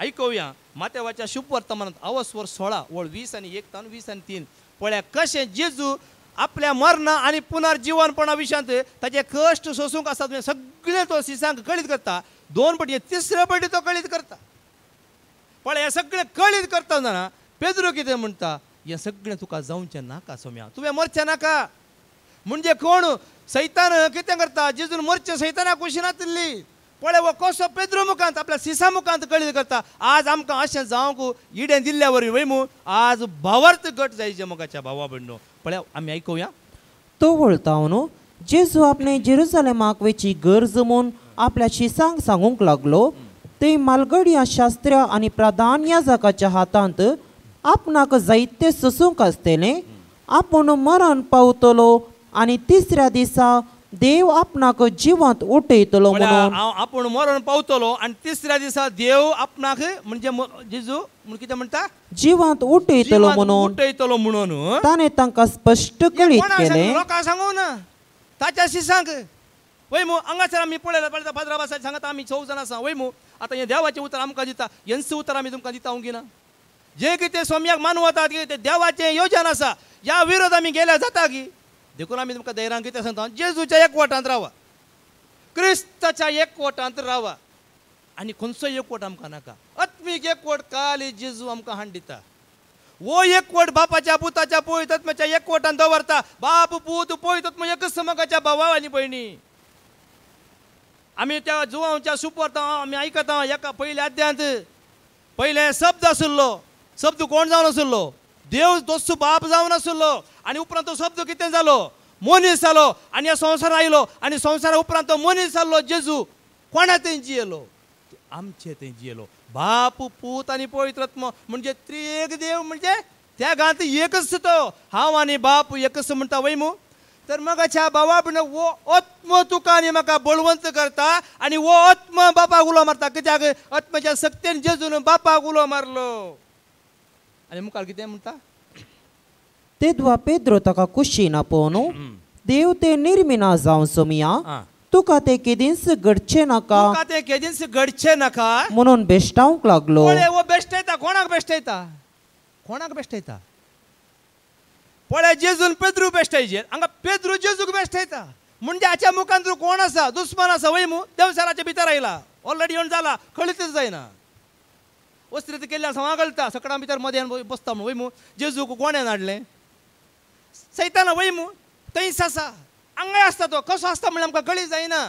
ऐकूया मातेवाच्या शुभ वर्तमानात अवस्वर सोळा वळ वीस आणि एक तान वीस आणि तीन पळ्या कशें जेजू आपल्या मरण आणि पुनर्जीवनपणा विशांत ताचे कश्ट सोसूंक आसा म्हणजे सगळे तो सिसांक कळीत करता दोन पटी तिसरे पटी तो कळीत करता पण हे सगळे कळीत करता आसतना पेद्रू कितें म्हणटा हे सगळें तुका जावचें नाका सोम्या तुवें मरचें नाका म्हणजे कोण सैतान कितें करता जिजून मरचें सैतानाक कुशी नातिल्ली पळय वो कसो पेद्रू मुखांत आपल्या सिसा मुखांत कळीत करता आज आमकां अशें जावंक इडें दिल्ल्या वरवीं वयमू आज भावार्थ गट जायचे मुगाच्या भावा भयणो पळ्या आम्ही ऐकूया तो जेजू आपणे जेरुसलेमाक वेची घर जमून आपल्या शिसांग सांगूंक लागलो ते मालगड ह्या शास्त्र आणि प्रधान या जगाच्या हातांत आपणाक जैत्य सुसूंक असतेले आपूण मरण पावतलो आणि तिसऱ्या दिसा देव आपणाक जिवंत उठयतलो म्हणून आपण मरण पावतलो आणि तिसऱ्या दिसा देव आपणाक म्हणजे जिजू कितें म्हणटा जिवंत उठयतलो म्हणून उठयतलो म्हणून ताणें तांकां स्पश्ट कळीत केलें लोकांक सांगू ना ताच्या शिसांक वय मू हांगासर आमी पळयला पळयता भाद्राबा सांगत सांगता आमी चौग जाण आसा वय मू आतां हें देवाचें उतर आमकां दिता हेंच उतर आमी तुमकां दिता ना जे कितें सोम्याक मानवतात कितें तें देवाचें योजन आसा ह्या विरोध आमी गेल्यार जाता की देखून आमी तुमकां धैर्यान कितें सांगता जेजूच्या एकवटांत रावा क्रिस्ताच्या एकवटांत रावा आनी खंयचो एकवट आमकां नाका आत्मीक एकवट काली जेजू आमकां हाण दिता वो एकवट बापाच्या पुताच्या पळयत आत्म्याच्या एकवटान दवरता बाप पूत पळयत आत्म एक समगाच्या भावा आनी भयणी आमी त्या जुवांच्या सुपरता आमी आयकता एका पयल्या अध्यांत पयले शब्द आशिल्लो शब्द कोण जावन आसलो देव दोस्तू बाप जाऊन असलो आणि उपरांत तो शब्द कितें जालो मोनीस जालो आणि या संवसार आयलो आणि संवसारा उपरांत तो मोनीस जाल्लो जेजू कोणा थंय जियेलो आमचे थंय जियेलो बाप पूत आणि पवित्रत्म म्हणजे त्रिएक देव म्हणजे त्या गांत एकच तो हांव आणि बाप एकच म्हणता वैमू तर मग छा बाबा म्हण वो आत्म तुका आनी म्हाका बळवंत करता आणि वो आत्म बापा उलो मारता कित्याक आत्म्याच्या सक्तेन जेजून बापाक उलो मारलो किती म्हणता ते ತಕ ಕುಶಿನ तका कुशी ना ಜಾಂಸುಮಿಯ तुका ते निर्मिना घडचे सोमिया तुका ते केदींस घडचे नका म्हणून बेश्टावंक लागलो पळय वो बेश्टयता कोणाक बेश्टयता कोणाक येता पळय जेजून पेद्रू बेश्टायचेर हांगा पेद्रू जेजूक बेश्टयता म्हणजे हाच्या मुखान कोण आसा दुस्मन आसा वय देवसराच्या भितर आयला ऑलरेडी येऊन झाला खळीतच जायना वस्त्र केल्ले आसा हांव घालता सकाळ भितर मदें बसता म्हूण वयमू जेजूक गोण्यान हाडलें सैताना वयमू थंयच आसा आंगळ आसता तो कसो आसता म्हणल्यार आमकां कळी जायना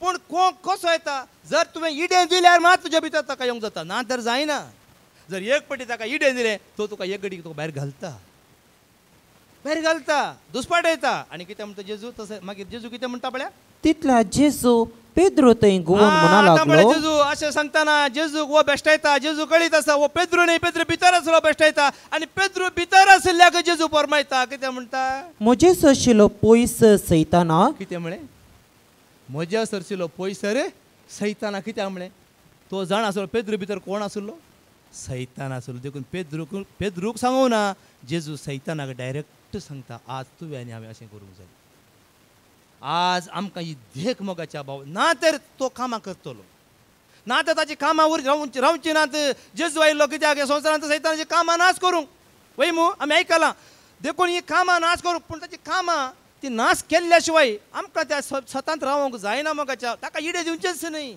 पूण को कसो येता जर तुवें इडे दिल्यार मात तुज्या भितर ताका येवंक जाता ना तर जायना जर एक पटी ताका इडे दिले तो तुका एक गडी तुका भायर घालता भायर घालता दुसपाट येता आनी कितें म्हणटा जेजू तसं मागीर जेजू कितें म्हणटा पळ्या तितला जेजू पेद्रू तई गुवन मना लागलो आता जेजू असे सांगताना जेजू वो बेस्ट जेजू कळीत असा वो पेद्रू नाही पेद्र भितर असलो बेस्ट आयता आणि पेद्रू भितर असल्या का जेजू परमायता किते म्हणता मुझे सरशिलो पोईस सैताना किते म्हणे मुझे सरशिलो पोईस रे सैताना किते म्हणे तो जाण असो पेद्रू भितर कोण असलो सैतान असलो देखून पेद्रू पेद्रूक सांगू ना जेजू सैतानाक डायरेक्ट सांगता आज तुवे आणि आम्ही असे करू जाय आज आमकां ही देख मोगाच्या भाव ना तर तो कामां करतलो ना तर ताची कामां उर रावची रावची नात जेजू आयिल्लो कित्याक संवसारांत सैतानाची कामां नाश करूंक वय मू आमी आयकलां देखून ही कामां नाश करूंक पूण ताची कामां ती नाश केल्ल्या शिवाय आमकां त्या स्वतंत्र रावंक जायना मोगाच्या ताका इडे दिवचेच न्ही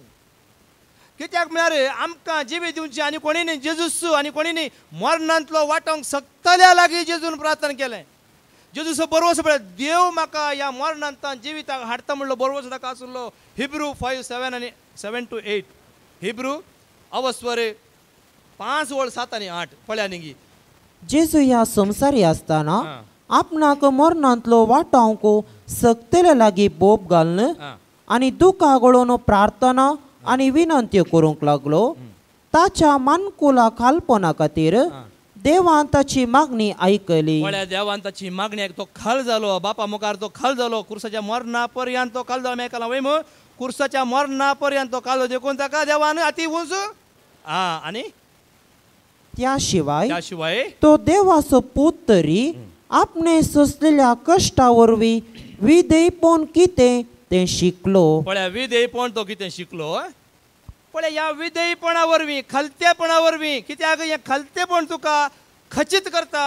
कित्याक म्हळ्यार आमकां जिबी दिवची आनी कोणी न्ही जेजूस आनी कोणी न्ही मरणांतलो वाटोवंक सकतल्या लागीं जेजून प्रार्थना केलें जो जेजूस बरोस म्हणल्या देव म्हाका ह्या मरणांतान जिविताक हाडटा म्हणलो बरोबर ताका आसलो हिब्रू फायव्ह सेवन आनी टू एट हिब्रू अवस्वरे पांच वळ सात आनी आठ पळया निगी जेजू ह्या संसारी आसतना आपणाक मरणांतलो वाटावंको सक्तेले लागीं बोब घालन आनी दुख प्रार्थना आनी विनंत्यो करूंक लागलो ताच्या मानकुला खालपना खातीर देवांताची मागणी ऐकली म्हळ्यार देवांताची मागणी ऐकतो खाल झालो बापा मुखार तो खाल झालो कुर्साच्या मरणा पर्यंत तो खाल जालो मी वय वैम कुर्साच्या मरणा पर्यंत तो कालो देखून का देवान अति उंच हा आणि त्याशिवाय त्याशिवाय तो देवाचो पोत तरी आपणे सोसलेल्या कष्टावरवी विदेय पोन कितें तें शिकलो पळया विदेय तो कितें शिकलो पण या मी खलतेपणावर मी किती कित्याक या खलतेपण तुका खचित करता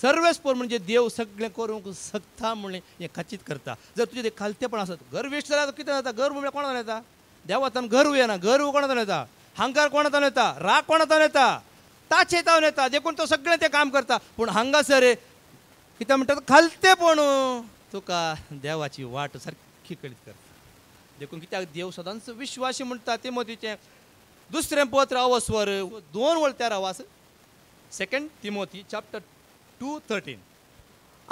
सर्वेस्पोर म्हणजे देव सगळे करूंक सत्ता म्हणलें हे खचित करता जर तुझे ते खलतेपण असत घर वेस्ट जाल्यार कितें जाता घर म्हणल्यार कोणा जाता देवातान घर उयना घर कोणा येता हांगार कोणाचा येता राग कोणाचा येता ताचे जावन येता देखून तो सगळे ते काम करता पूण हंगासर किती म्हणतात खलतेपण तुका देवाची वाट सारखी कळीत करता देखून कित्याक देव सदांच विश्वासी म्हणटा ते मोतीचे दुसरें पत्र अवस वर दोन वळत्यार रावास second Timothy chapter two thirteen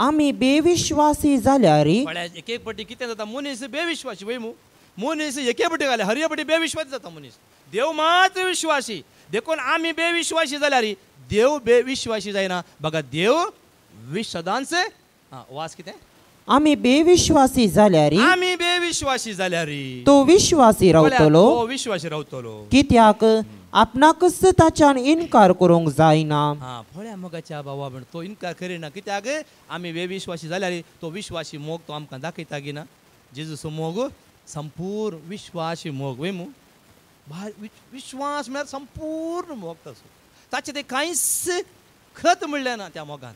आमी बेविश्वासी रे एक एक पटी कितें जाता मुनीस बेविश्वासी वय मू मनीस एके पाटी घाल्या हर पाटी बेविश्वासी जाता मनीस देव मात्र विश्वासी देखून आम्ही बेविश्वासी रे देव बेविश्वासी जायना बघा देव विश सदांच वास कितें आम्ही बेविश्वासी झाल्या रे आम्ही बेविश्वासी झाल्या रे तो विश्वासी राहतोलो विश्वासी रावतलो कित्याक आपणाकच ताच्यान इन्कार करूंक जायना हा पळया मोगाच्या बाबा म्हण तो इन्कार करिना कित्याक आमी बेविश्वासी जाल्यार तो विश्वासी मोग तो आमकां दाखयता की ना जेजूचो मोग संपूर्ण विश्वासी मोग वे विश्वास म्हळ्यार संपूर्ण मोग तसो ताचे तें कांयच खत म्हणलें ना त्या मोगान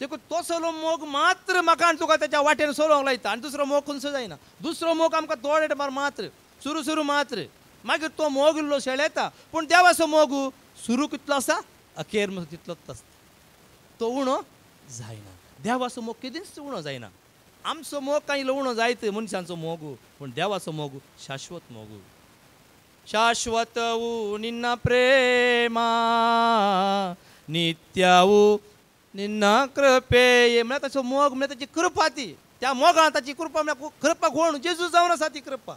देखून तो सलो मोग मात्र मकान तुका त्याच्या वाटेन सोलोंक लायता आनी दुसरो मोग खंयचो जायना दुसरो मोग आमकां थोडे मार मात्र सुरू सुरू मात्र मागीर तो मोग इल्लो शेळेता पूण देवाचो मोग सुरू कितलो आसा अखेर तितलोच आसता तो उणो जायना देवाचो मोग केदीच उणो जायना आमचो मोग कांय इल्लो उणो जायत मनशांचो मोग पूण देवाचो मोग शाश्वत मोग शाश्वत निन्ना प्रेमा नित्याऊ कृपे ಕೃಪೆಯೇ ಮಳೆ मोग म्हणजे त्याची कृपा ती त्या त्याची कृपा कृपा कोण जेजू असा ती कृपा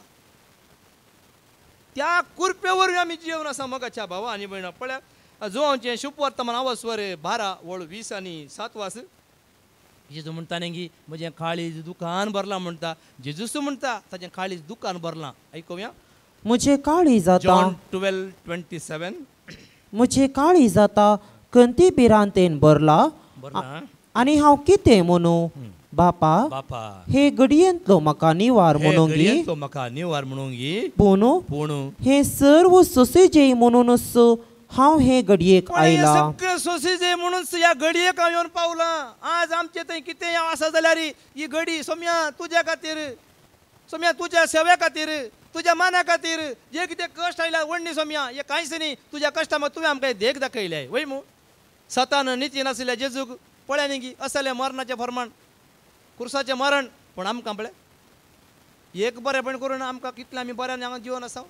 त्या कृपेवर आम्ही जेवण असा मोगाच्या भावा आणि बहिणा पळ्या जो आमचे शुभ वर्तमान आवाज वर बारा वळ वीस आणि सात वास जेजू म्हणटा न्ही की म्हजें काळीज दुकान भरला म्हणता जेजूस म्हणता ताजें काळीज दुकान भरला ऐकूया मुझे काळी जाता ट्वेल्व ट्वेंटी सेवन मुझे काळी जाता कंती बिरांतेन भरला आणि हांव कितें म्हणू बापा बापा हे गडियेंतलो म्हाका निवार म्हणूंगी म्हाका निवार म्हणूंगी पूण पूण हे सर्व सोसेजे म्हणूनच हांव हे घडयेक आयला सोसेजे म्हणून ह्या घडयेक हांव येवन पावला आज आमचे थंय कितें आसा जाल्यार ही गडी सोम्या तुज्या खातीर सोम्या तुज्या सेव्या खातीर तुझ्या माना खातीर जे कितें कश्ट आयला वडणी सोम्या हे कांयच न्ही तुज्या कश्टा तुवें आमकां देख दाखयले वय मू सतान निती नाशिल्ल्या जेजूक पळ्या की असले मरणाचें फरमान कुर्साचें मरण पूण आमकां पळय एक बरेंपण करून आमकां कितले आमी बऱ्यान हांगा जिवन आसा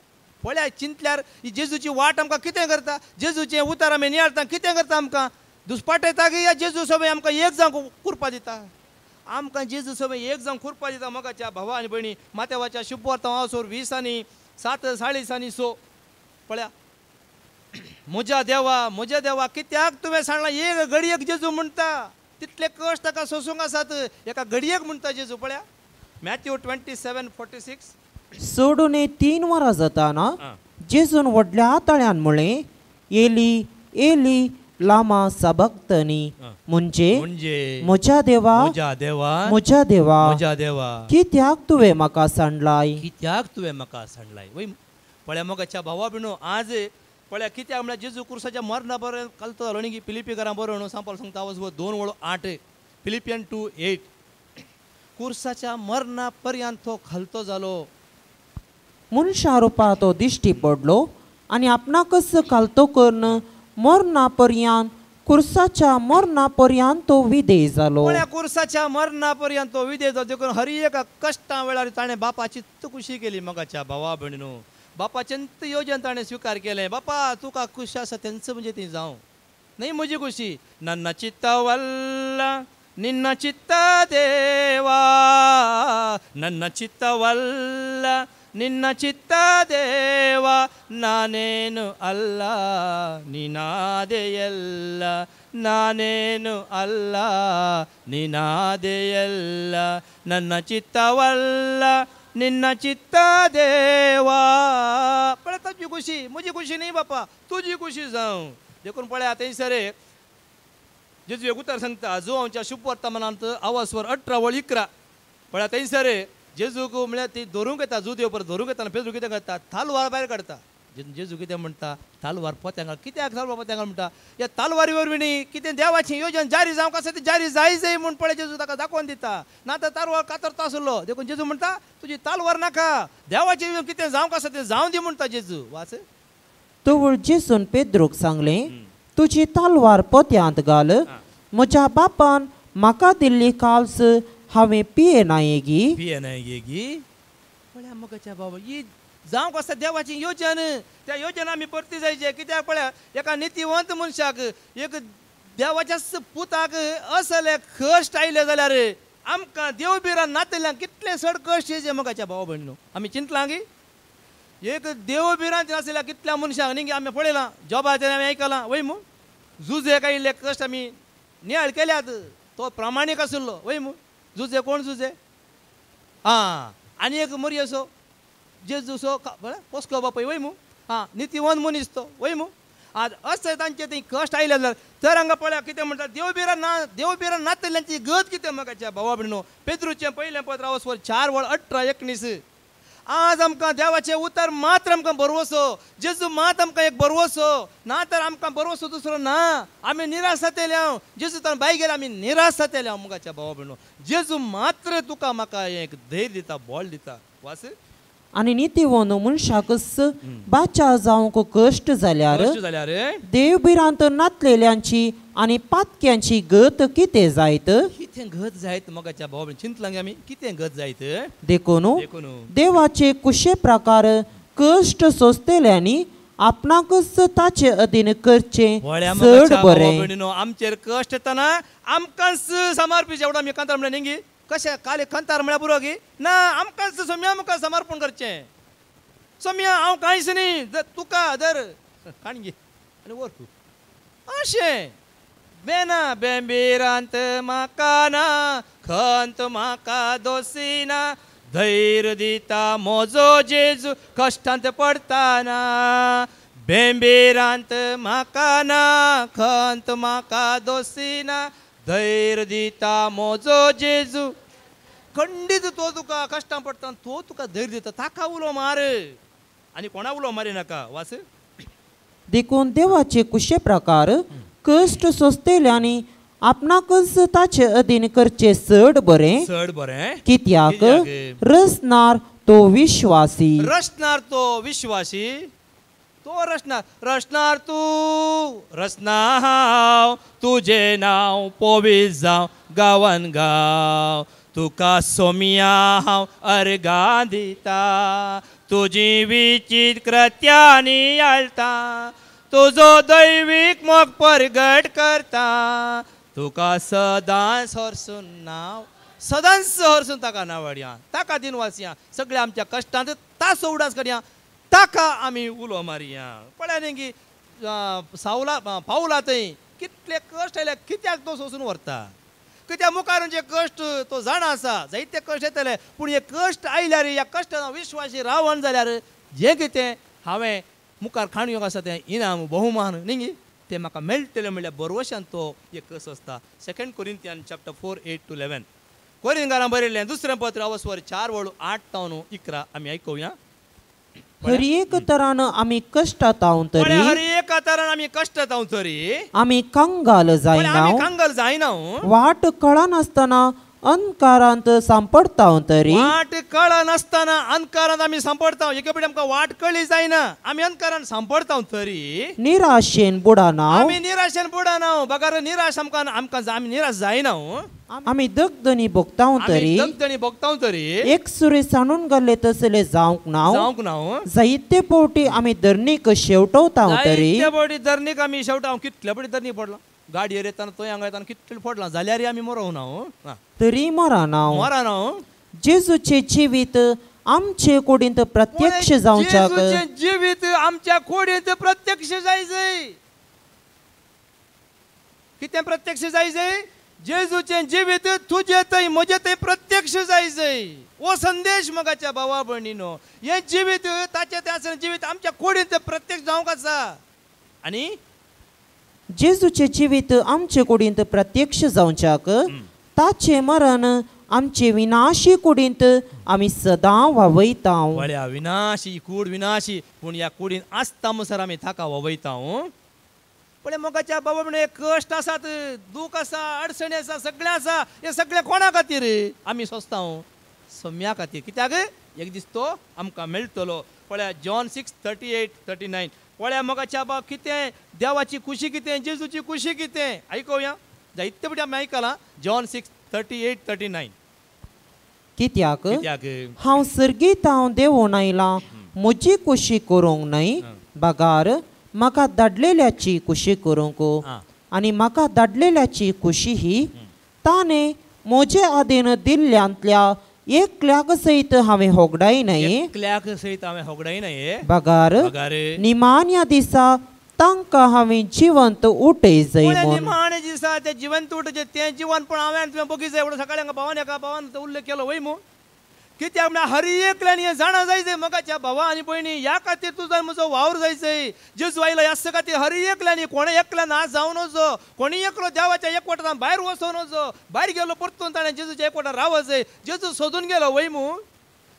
पळया चिंतल्यार ही जेजूची वाट आमकां कितें करता जेजूचें उतार आमी नियाळता कितें करता आमकां दुसपाटयता की या जेजू सभे आमकां एक जावं कुरपा दिता आमकां जेजू सभे एक जावं कुरपा दिता मगाच्या भावा आनी भयणी माथेवाच्या शुभवार्ता हांव सोर वीसांनी सात साडे दिसांनी सो पळया मुजा देवा मुजा देवा कित्याक तुवें सांगला एक घडयेक जेजू म्हणटा तितले कश्ट ताका सोसूंक आसात एका घडयेक म्हणटा जेजू पळया Matthew twenty seven forty six सोडून तीन वरां जाताना जेजून व्हडल्या तळ्यान म्हळे येली येली लामा सबक्तनी म्हणजे म्हज्या देवा म्हज्या देवा म्हज्या देवा मुजा देवा कित्याक तुवें म्हाका सांडलाय कित्याक तुवें म्हाका सांडलाय पळया मोगाच्या भावा बिणू आज पळ्या कित्याक म्हळ्यार जेजू कुर्साच्या मरणा बरोबर कलतो रोणिंगी पिलिपिकारां बरोबर न्हू सांबाल सांगता दोन आठ फिलिपियन टू एट कुर्साच्या मरणा पर्यंत तो खलतो जालो मनशा रुपा तो दिश्टी पडलो आणि आपणाकच खालतो करून मरणा पर्यंत कुर्साच्या मरणा पर्यंत तो विदेय जालो कुर्साच्या मरणा पर्यंत तो विदेय जालो देखून हरी एका कष्टा वेळार ताणें बापाची तुकुशी केली मगाच्या भावा भयणीनो ಬಾಪ ಚಂತ ताणें स्विकार केलें बापा तुका खुश आसा तेंचं म्हणजे ती जावं न्ही म्हजी खुशी ನಿನ್ನ ಚಿತ್ತ ದೇವಾ ನನ್ನ ಚಿತ್ತವಲ್ಲ ನಿನ್ನ ಚಿತ್ತ ದೇವ ನಾನೇನು ಅಲ್ಲ ನಿನಾದೆಯಲ್ಲ ನಾನೇನು ಅಲ್ಲ ನಿನಾದೆಯಲ್ಲ ನನ್ನ ಚಿತ್ತವಲ್ಲ निन्ना चित्त देवा पळ तुझी खुशी मुझी खुशी नाही बापा तुझी खुशी जावं देखून पळे आता सरे जेजू उत्तर सांगता जो आमच्या शुभ वर्तमानांत आवाजवर अठरा वळ इकरा पण आता सरे जेजूक म्हळ्यार ती धरूंक जू देव पर धरूंक येताना फेजू कितें करता थाल वार भायर काडटा जेजू कितें म्हणटा तालवार पो कित्याक तालवार बाबा म्हणटा ह्या तालवारीवर बी न्ही कितें देवाची येवजण जारी जावंक आसा ती जारी जाय म्हूण पळय जेजू ताका दाखोवन दिता ना तर तालवार कातरतो आसलो देखून जेजू म्हणटा तुजी तालवार नाका देवाची येवजण कितें जावंक आसा तें जावं दी म्हणटा जेजू वाच तुवळ जेसून पेद्रूक सांगलें तुजी तालवार पोत्यांत घाल म्हज्या बापान म्हाका दिल्ली काल्स हांवें पिये नायेगी पिये नायेगी म्हळ्यार मुखाच्या बाबा ही जावं कसं देवाची योजन त्या योजना आमी परती जायचे कित्याक पळ्या एका नितिवंत मनशाक एक देवाच्याच पुताक असले कश्ट आयले जाल्यार आमकां देव बिरान नातल्यांक कितले चड कश्ट येयचे मगाच्या भाव भयणू आमी चिंतलां की एक देव बिरांत नासल्या कितल्या मनशांक न्ही आमी पळयलां जॉबाचेर आमी आयकलां वय मू झुजेक आयिल्ले कश्ट आमी नियाळ केल्यात तो प्रामाणीक आशिल्लो वय मू झुजे कोण झुजे आं आनी एक मरी असो जेजूसो पोसको बापाय वयमू हां नितीवन मनीस तो वयमू आज असं तांचे ते कश्ट आयले जाल्यार तर हांगा पळया कितें म्हणटा देवबिरा ना देवबिरा नातल्यांची गत कितें मगाच्या भावा भिणो पेत्रूचे पयलें पत्र वर चार वळ अठरा एकनीस आज आमकां देवाचें उतर मात्र आमकां भरवसो जेजू मात आमकां एक भरवसो ना तर आमकां भरवसो दुसरो ना आमी निराश जातेले हांव जेजू तर बाय गेले आमी निराश जातेले हांव मुगाच्या भावा भिणो जेजू मात्र तुका म्हाका एक धैर्य दिता बॉल दिता वास आनी नितीवंत मनशाकच बाच्या जावंक कश्ट जाल्यार देवबिरांत नातलेल्यांची आणि पातक्यांची गत कितें जायत कितें गत जायत मगाच्या भाव चिंतलां आमी कितें गत जायत देखून देवाचे कुशे प्रकार कष्ट सोसतेल्यांनी आपणाकच ताचे अधीन करचें चड बरें आमचेर कष्ट येताना आमकांच समर्पित जेवडा मी कांतार म्हणलें न्ही कशें काली खंतार म्हळ्यार बरो गी ना आमकांच सोम्या मुखार समर्पण करचें सोम्या हांव कांयच न्ही जर तुका जर काणगे आनी वर अशें बेना बेंबिरांत म्हाका ना खंत म्हाका दोसी ना धैर्य दिता मोजो जेजू कश्टांत पडताना बेंबिरांत म्हाका ना खंत म्हाका दोसी ना धैर्य दिता तो तुका कश्टां पडटा तो तुका धैर्य दिता ताका ధైర్యత ताकावलो मारे आणि कोणावलो मारी नका वास देखून देवाचे कुशे प्रकार कष्ट सोसतेले आणि आपणाकच ताचे अधीन करचे चड बरें चड बरें कित्याक रसनार तो विश्वासी रसनार तो विश्वासी तो रचना रचणार तू रचना हाव तुझे नाव पोवीस जाव गावन गाव तुका सोमिया हाव अर्गा दिता तुजी विचित कृत्यानी आलता तुजो दैवीक मोग परगट करता तुका सदांच हरसून नाव सदांच हरसून ताका नावाडया ताका दिनवासिया सगळ्या आमच्या कष्टांत ता सोडास करया ताका आमी उलो मारिया पळ्या की सावला पावला थंय कितले कश्ट आयले कित्याक तो सोसून व्हरता कित्याक मुखार जे कश्ट तो जाणा आसा जायते कश्ट येतले पूण हे कश्ट आयल्यार ह्या कश्टान विश्वासी रावन जाल्यार जे कितें हांवें मुखार खाण आसा तें इनाम बहुमान न्ही तें म्हाका मेळटलें म्हणल्यार बरोवशान तो एक कस आसता second Corinthian chapter four eight to eleven घरां बरयल्लें दुसरें पत्र अवस्वर चार वळू आठ तावन इकरा आमी आयकुया ಹರಿ ಏಕ ತರಾನ कष्ट हर हरेक तरान आम्ही कष्ट ಆಮಿ ಕಷ್ಟ ತಾವಂತರಿ कंगाल जायना ಜಾಯಿನಾವು ಕಂಗಾಲ ಜಾಯಿನಾವು ವಾಟ ಕಳನಸ್ತನ अंधकारांत सांपडता तरी वाट कळ नसताना अंकारांत आम्ही सांपडता एके पिढी आमकां वाट कळी जायना आम्ही अंकारांत सांपडता तरी निराशेन बुडाना आम्ही निराशेन बुडाना बगर निराश आमकां आमकां आमी निराश जायना आमी दगदनी भोगताव तरी दगदणी भोगताव तरी एक सुरे सांडून घालले तसले जाऊक ना जावंक ना जायते पावटी आमी धरणीक शेवटवताव तरी जायते पावटी धरणीक आमी शेवटाव कितले पोटी धरणी पडला गाडी येताना तो हांगा येताना कितले पडला रे आमी मरव ना तरी मरा नाव मरा नाव जेजूचे जीवित आमचे कोडींत प्रत्यक्ष जावच्या जीवित आमच्या कोडींत प्रत्यक्ष जायचे कितें प्रत्यक्ष जायचे जेजूचे जिवीत तुझे तई मजे तई प्रत्यक्ष जाय जय संदेश मगाच्या भावा भयणीनो हे जिवीत ताचे ते आसना जिवीत आमच्या कुडींत प्रत्यक्ष जावंक आसा आनी जेजूचे जिवीत आमचे कुडींत प्रत्यक्ष जावच्याक ताचे मरण आमचे विनाशी कुडींत आमी सदां वावयता विनाशी कूड विनाशी पूण या कुडीन आसता मुसर आमी थाका वावयता पण मोगाच्या बाबा म्हणे कष्ट आसात दूख आसा अडचणी आसा सगळें आसा हे सगळें कोणा खातीर आमी सोंसतांव सम्या खातीर कित्याक एक दीस तो आमकां मेळटलो पळया John six thirty eight thirty nine पळया मोगाच्या बाब कितें देवाची खुशी कितें जेजूची खुशी कितें आयकुया जाय इतके पटी आमी आयकलां John six thirty eight thirty nine कित्याक हांव सर्गीत हांव देवून आयलां म्हजी खुशी करूंक न्हय बगार म्हाका दडलेल्याची खुशी करूंक आणि म्हाका दडलेल्याची खुशी ही ताने म्हजे आदीन दिल्ल्यांतल्या एकल्याक सहित हांवें होगडाय नाही एकल्याक सहित हांवें होगडाय नाही बगार निमान्या दिसा तांकां हांवें जिवंत उटय जाय निमान दिसा ते जिवंत उठे ते जीवन पण हांवें तुवें बगी जाय सकाळी पवन एका पवन उल्लेख केला वय कित्याक म्हणल्यार हर एकल्यान हें जाणा जायचंय मगाच्या भावा आनी भयणी ह्या खातीर तुजो म्हजो वावर जायचंय जेजू आयलो ह्या खातीर हर एकल्यान कोणा एकल्यान आज जावं नजो कोणी एकलो देवाच्या एकवटान भायर वसो नजो भायर गेलो परतून ताणें जेजूच्या एकवटान रावच जाय जेजू सोदून गेलो वैमू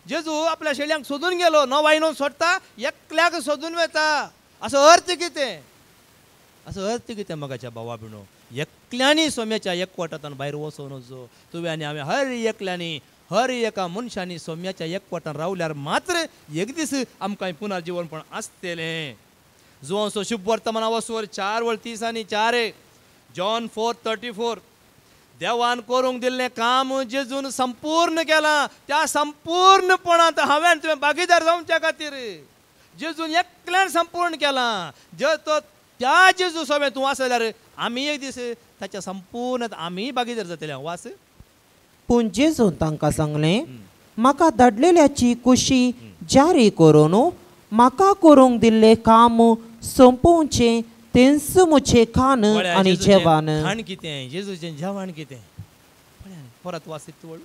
जेजू आपल्या शेळ्यांक सोदून गेलो न वायनो सोडता एकल्याक सोदून वेता असो अर्थ कितें असो अर्थ कितें मगाच्या भावा भिणो एकल्यानी सोम्याच्या एकवटातून बाहेर वचूं नजो तुवें आनी आम्ही हर एकल्यानी हर एका मनशांनी सोम्याच्या एकवटान रावल्यार मात्र एक दीस आमकां पुनर्जीवन पण आसतलें असो शुभ वर्तमान वसवर चार आणि चार जॉन फोर थर्टी फोर देवान करूंक दिल्लें काम जेजून संपूर्ण केलां त्या संपूर्णपणांत हांवें तुवें भागीदार जावच्या खातीर जेजून एकल्यान संपूर्ण केलां जे तो त्या जेजू सोबे तूं आसा जाल्यार आमी एक दीस ताच्या संपूर्ण आमी भागीदार जातले वास पूण जेजून तांकां सांगलें म्हाका धाडलेल्याची कुशी जारी करून म्हाका करूंक दिल्लें काम सोंपोवचें तेंच म्हजें खान आनी जेवण खाण कितें जेजूचें जेवण कितें परत वासीत वळ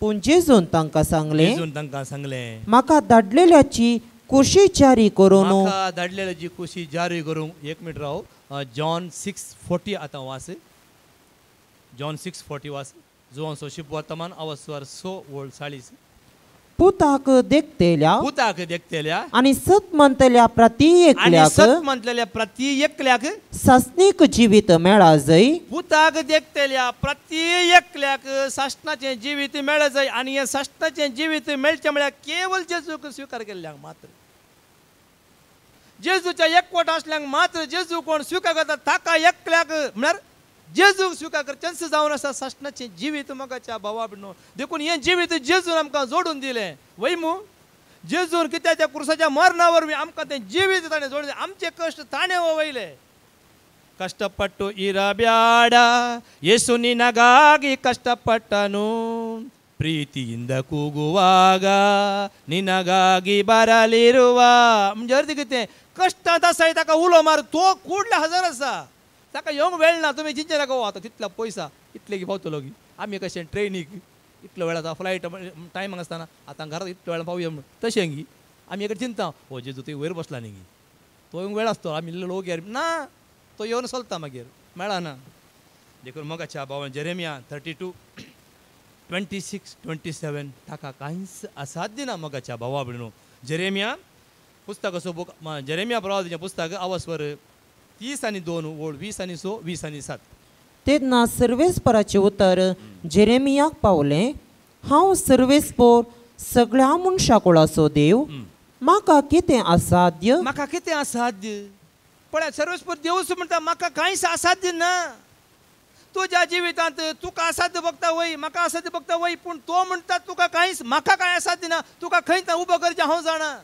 पूण जेजून तांकां सांगलें जेजून तांकां सांगलें म्हाका धाडलेल्याची कुशी जारी करून धाडलेल्याची कुशी जारी करूंक एक मिनट राव जॉन सिक्स फोर्टी आतां वास जॉन सिक्स फोर्टी वास जुआंसोशिप वर्तमान अवस्वर सो वोल्ड सालीस पुताक देखतेल्या पुताक देखतेल्या आणि सत म्हणतल्या प्रति एकल्याक सत म्हणतल्या प्रति एकल्याक सासनीक जीवित मेळा जै देखतेल्या प्रति एकल्याक सासनाचे जीवित मेळा जै आणि हे सासनाचे जीवित मेळचे म्हळ्यार केवळ जेजूक स्वीकार केल्ल्यांक मात्र जेजूच्या एकवट असल्यांक मात्र जेजू कोण स्वीकार करता ताका एकल्याक म्हळ्यार जेजू स्वीकाकर चंद जावन आसा सशनाचें जिवीत मगो भावा बाबा देखून हें जिवीत जेजून आमकां जोडून दिलें वैमू जेजून कित्या त्या पुरुसाच्या मरणा वरवीं आमकां तें जिवीत ताणें जोडून आमचे आमचें कश्ट ताणें व्ह वयलें कश्टपट्टो इरा ब्याडा येसू निनागागी कश्ट पडटा न्हू प्रितींदकुगो वागा निनागागी बारा लेर वा म्हणजे अर्द कितें कश्टां तासाय ताका उलोवंक मार तो कुडलो हजार आसा ताका येवंक वेळ ना तुमी जिंचे नाका हो? आतां तितला पैसा इतले की पावतलो की आमी कशें ट्रेनीक इतलो वेळ आसा फ्लायट टायमांग असताना आता आतां घरात इतलो हो, वेळ पावया म्हणून तशें गी आमी एक चिंता हो जेजू थंय वयर बसला न्ही गी तो वेळ असतो आमी लोक येर ना तो येवन चलता मागीर मेळना देखून मग अच्छा Jeremiah thirty two twenty six twenty seven ताका कांयच आसाद मग मगाच्या भावा भयणू जेरेमिया असो बुक जेरेमिया प्रवासाचें पुस्तक आवाज तीस आणि दोन ओळ वीस आणि सो वीस आणि सात तेन्ना सर्वेस्पराचे उतर जेरेमियाक पावले हांव सर्वेस्पोर सगळ्या मनशा देव म्हाका कितें असाध्य म्हाका कितें असाध्य पळय सर्वेस्पोर देवच म्हणटा म्हाका कांयच असाध्य ना तुज्या जिवितांत तुका असाध्य बघता वय म्हाका असाध्य बघता वय पूण तो म्हणटा तुका कांयच म्हाका कांय असाध्य ना तुका खंय उबो करचें हांव जाणा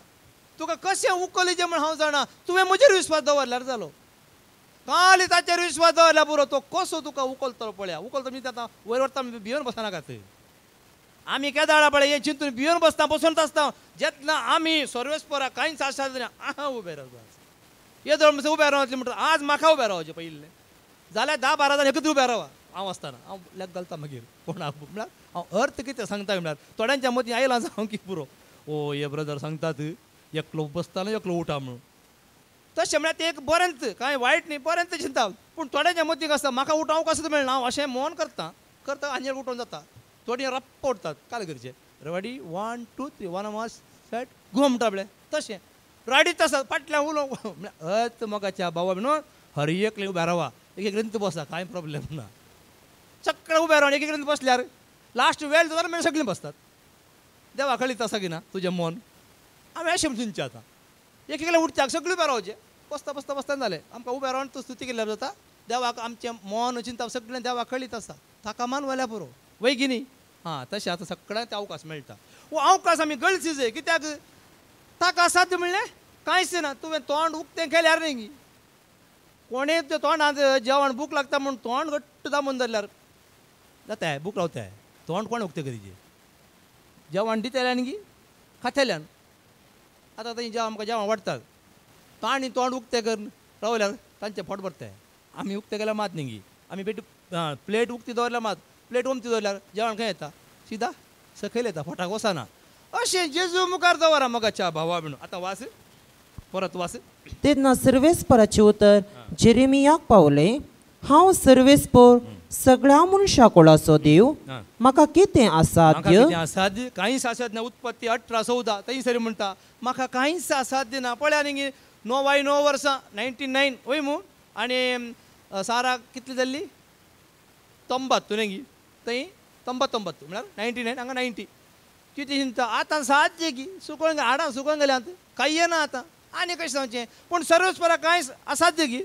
तुका कशें उखलचें म्हण हांव जाणा तुवें म्हजेर विश्वास दवरल्यार जालो काली ताचेर विश्वास दवरल्या पुरो तो कसो तुका उकलतलो पळया उकलतो मी आतां वयर वरता बसना बसनाकात आमी केदाळा पळय हे चिंतून भियोन बसता बसून आसता जेतना आमी सर्वेस्परा कांयच आसा जाल्यार आहा उबे रावता येदळ म्हणसर उबे रावतले म्हणटा आज म्हाका उबें रावचें पयलें जाल्यार धा बारा जाण एकत्र उबे रावा हांव आसतना हांव लेक घालता मागीर कोणा म्हणल्यार हांव अर्थ कितें सांगता म्हणल्यार थोड्यांच्या मदीं आयला हांव की पुरो ओ हे ब्रदर सांगतात एकलो बसतालो एकलो उठा म्हणून तशें म्हळ्यार तें एक बरें कांय वायट न्ही तें चिंता पूण थोड्यांच्या मतीक आसता म्हाका उठाव कसो मेळना हांव अशें मोन करता करता आनी उठोवन जाता थोडी रप्प उरतात काल करचे रवाडी वन टू थ्री वन मास सेट घुम टाबले तशें राडीत आसा फाटल्यान उलोवंक अत मोगाच्या च्या बाबा न्हू हरी एकले उबे रावा एक एक ग्रंथ बसा कांय प्रॉब्लेम ना सगळे उबे रावन एक एक ग्रंथ बसल्यार लास्ट वेळ जाता मागीर सगळीं बसतात देवा कळीत आसा की ना तुजें मन हांवें अशें चिंतचें आतां एक एकल्या उठच्याक सगळीं उबे रावचें बसता बसता बसता जालें आमकां उभ्या रावन तूं स्तुती केल्ल्यार जाता देवाक आमचें मन चिंता सगळें देवाक कळीत आसता ताका मान वाल्या पुरो वैगिनी हां तशें आतां सगळ्यांक अवकाश मेळटा वो अवकाश आमी गळचीच कित्याक ताका साध्य म्हणलें कांयच ना तुवें तोंड उक्तें केल्यार न्ही कोणें तुज्या तोंडात जेवण भूक लागता म्हूण तोंड घट्ट दामून धरल्यार जाता भूक रावताय तोंड कोण उक्तें करीचे जेवण दितेल्यान गी खातेल्यान आतां आतां जेवण आमकां जेवण वाडटा ताणी तोंड उक्ते कर रावल्यार तांचे फोट भरताय आमी उक्ते केल्यार मात न्ही आमी बेटी प्लेट उक्ती दवरल्यार मात प्लेट उमती दवरल्यार जेवण खंय येता सिदा सकयल येता फोटाक वचना अशें जेजू मुखार दवरा म्हाका च्या भावा म्हणून आतां वास परत वास तेन्ना सर्वेस्पराचे उतर जेरेमियाक पावले हांव सर्वेस्पर सगळ्या मनशा कोळाचो देव म्हाका कितें आसाध्य आसाध्य कांयच आसाद ना उत्पत्ती अठरा चवदा थंयसर म्हणटा म्हाका कांयच आसाध्य ना पळया न्ही वाय नो वर्स नायन्टी नायन वय मू आनी सारा कितली जाल्ली ತೊಂಬತ್ತು ನಂಗೆ ತೈ ತೊಂಬತ್ತೊಂಬತ್ತು ಮೇಡಮ್ ನೈಂಟಿ ನೈನ್ ಹಂಗೆ ನೈಂಟಿ ಚಿತಿ ಇಂತ ಆತ ಸಾಧ್ಯಗಿ ಸುಕೊಂಗ ಆಡ ಸುಕೊಂಗಲ್ಲ ಅಂತ ಕೈಯನ आतां आनी कशें सांगचें पूण सर्वच ಪರ कांयच असाध्य गी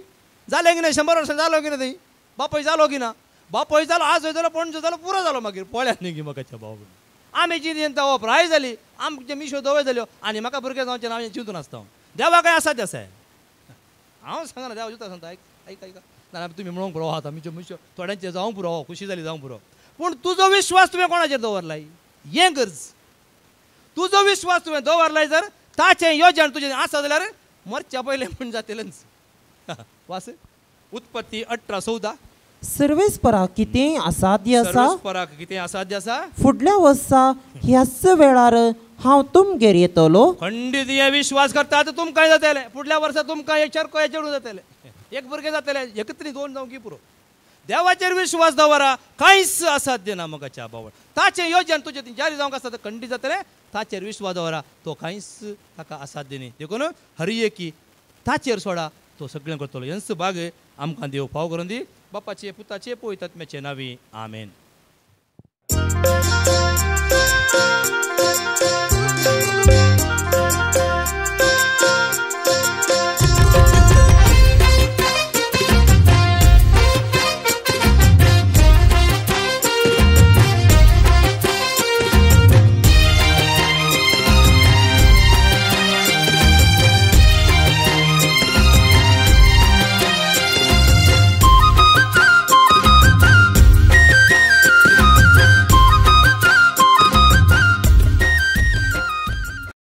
जालें की ना शंबर वर्सां जालो की ना थंय बापय जालो की ना बापय जालो आज होय जालो पणजो जालो पुरो जालो मागीर पळ्यात न्ही गी म्हाका बाबा आमी जी चिंता हो प्राय जाली आमचे मिशो दवय जाल्यो आनी म्हाका भुरगे जावचे ना हांवें चिंतून आसता हांव देवा काय आसा ते हांव सांगना देवा जेवता सांगता आयक आयक आयक ना तुमी म्हणूंक पुरो आहात आमी थोड्यांचे जावं पुरो खुशी जाली जावं पुरो पूण तुजो विश्वास तुवें कोणाचेर दवरलाय हें गरज तुजो विश्वास तुवें दवरलाय जर ताचें योजन तुजें आसा जाल्यार मरच्या पयलें जाते जातलेंच वास उत्पत्ती अठरा चौदा सर्वेस पराक कितें असाध्य आसा परा कितें असाध्य आसा फुडल्या वर्सा ह्याच वेळार हांव तुमगेर येतलो खंडी हे विश्वास करता तुम काय जातले फुडल्या वर्सा तुमकां एक चार हेचेर जातले एक भुरगें जातले एकत्री दोन जावं की पुरो देवाचेर विश्वास दवरा कांयच असाध्य ना म्हाका च्या ताचे ताचें योजन तुजे ज्या जावंक आसा तें खंडीत जातले ताचेर विश्वास दवरा तो कांयच ताका असाध्य न्ही देखून की ताचेर सोडा तो सगळें करतलो हेंच बाग आमकां देव फाव करून दी बापाचे पुताचे पळयतात मेचे नावी आमेन